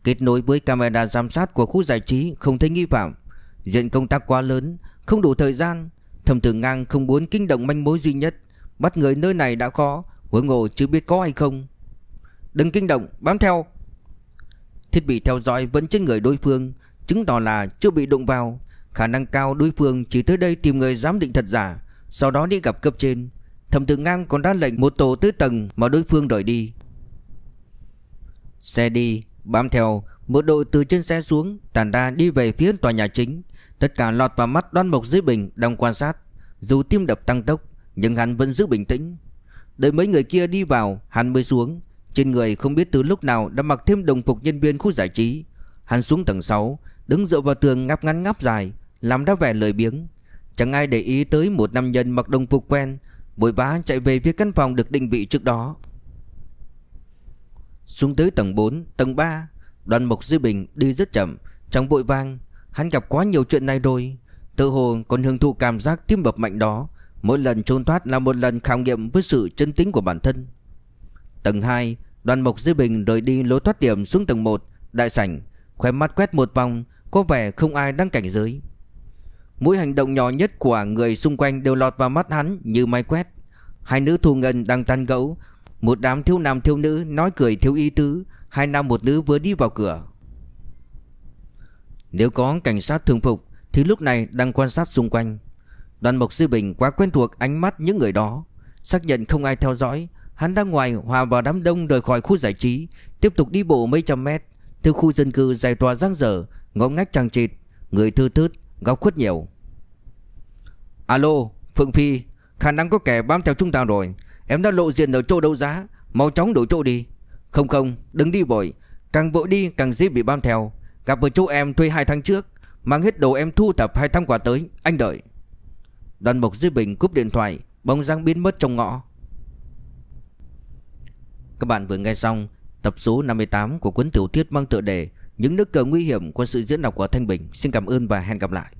Kết nối với camera giám sát của khu giải trí không thấy nghi phạm, diện công tác quá lớn, không đủ thời gian, thầm Tử Ngang không muốn kinh động manh mối duy nhất, bắt người nơi này đã khó, huống hồ chưa biết có hay không. Đừng kinh động, bám theo. Thiết bị theo dõi vẫn trên người đối phương, chứng tỏ là chưa bị đụng vào, khả năng cao đối phương chỉ tới đây tìm người giám định thật giả, sau đó đi gặp cấp trên, Thẩm Tử Ngang còn ra lệnh một tổ tứ tầng mà đối phương đợi đi Xe đi, bám theo Một đội từ trên xe xuống Tàn ra đi về phía tòa nhà chính Tất cả lọt vào mắt đoan mộc dưới bình đang quan sát Dù tim đập tăng tốc Nhưng hắn vẫn giữ bình tĩnh Đợi mấy người kia đi vào hắn mới xuống Trên người không biết từ lúc nào đã mặc thêm đồng phục nhân viên khu giải trí Hắn xuống tầng 6 Đứng dựa vào tường ngáp ngắn ngáp dài Làm ra vẻ lười biếng Chẳng ai để ý tới một nam nhân mặc đồng phục quen Vội vã chạy về phía căn phòng được định vị trước đó Xuống tới tầng 4, tầng 3 Đoàn Mộc Dư Bình đi rất chậm Trong vội vang Hắn gặp quá nhiều chuyện này rồi Tự hồ còn hưởng thụ cảm giác tim bập mạnh đó Mỗi lần trốn thoát là một lần khảo nghiệm với sự chân tính của bản thân Tầng 2 Đoàn Mộc Dư Bình rời đi lối thoát điểm xuống tầng 1 Đại sảnh Khóe mắt quét một vòng Có vẻ không ai đang cảnh giới Mỗi hành động nhỏ nhất của người xung quanh đều lọt vào mắt hắn như máy quét Hai nữ thù ngân đang tan gẫu Một đám thiếu nam thiếu nữ nói cười thiếu ý tứ Hai nam một nữ vừa đi vào cửa Nếu có cảnh sát thường phục Thì lúc này đang quan sát xung quanh Đoàn Mộc Sư Bình quá quen thuộc ánh mắt những người đó Xác nhận không ai theo dõi Hắn ra ngoài hòa vào đám đông rời khỏi khu giải trí Tiếp tục đi bộ mấy trăm mét Từ khu dân cư dài tòa răng rở Ngõ ngách trang trịt Người thư thớt Góc khuất nhiều Alo Phượng Phi Khả năng có kẻ bám theo chúng ta rồi Em đã lộ diện ở chỗ đấu giá Mau chóng đổi chỗ đi Không không đừng đi vội Càng vội đi càng dễ bị bám theo Gặp ở chỗ em thuê 2 tháng trước Mang hết đồ em thu tập 2 tháng quả tới Anh đợi Đoàn mộc dưới bình cúp điện thoại Bóng dáng biến mất trong ngõ Các bạn vừa nghe xong Tập số 58 của cuốn tiểu thuyết mang tựa đề những nước cờ nguy hiểm qua sự diễn đọc của Thanh Bình. Xin cảm ơn và hẹn gặp lại.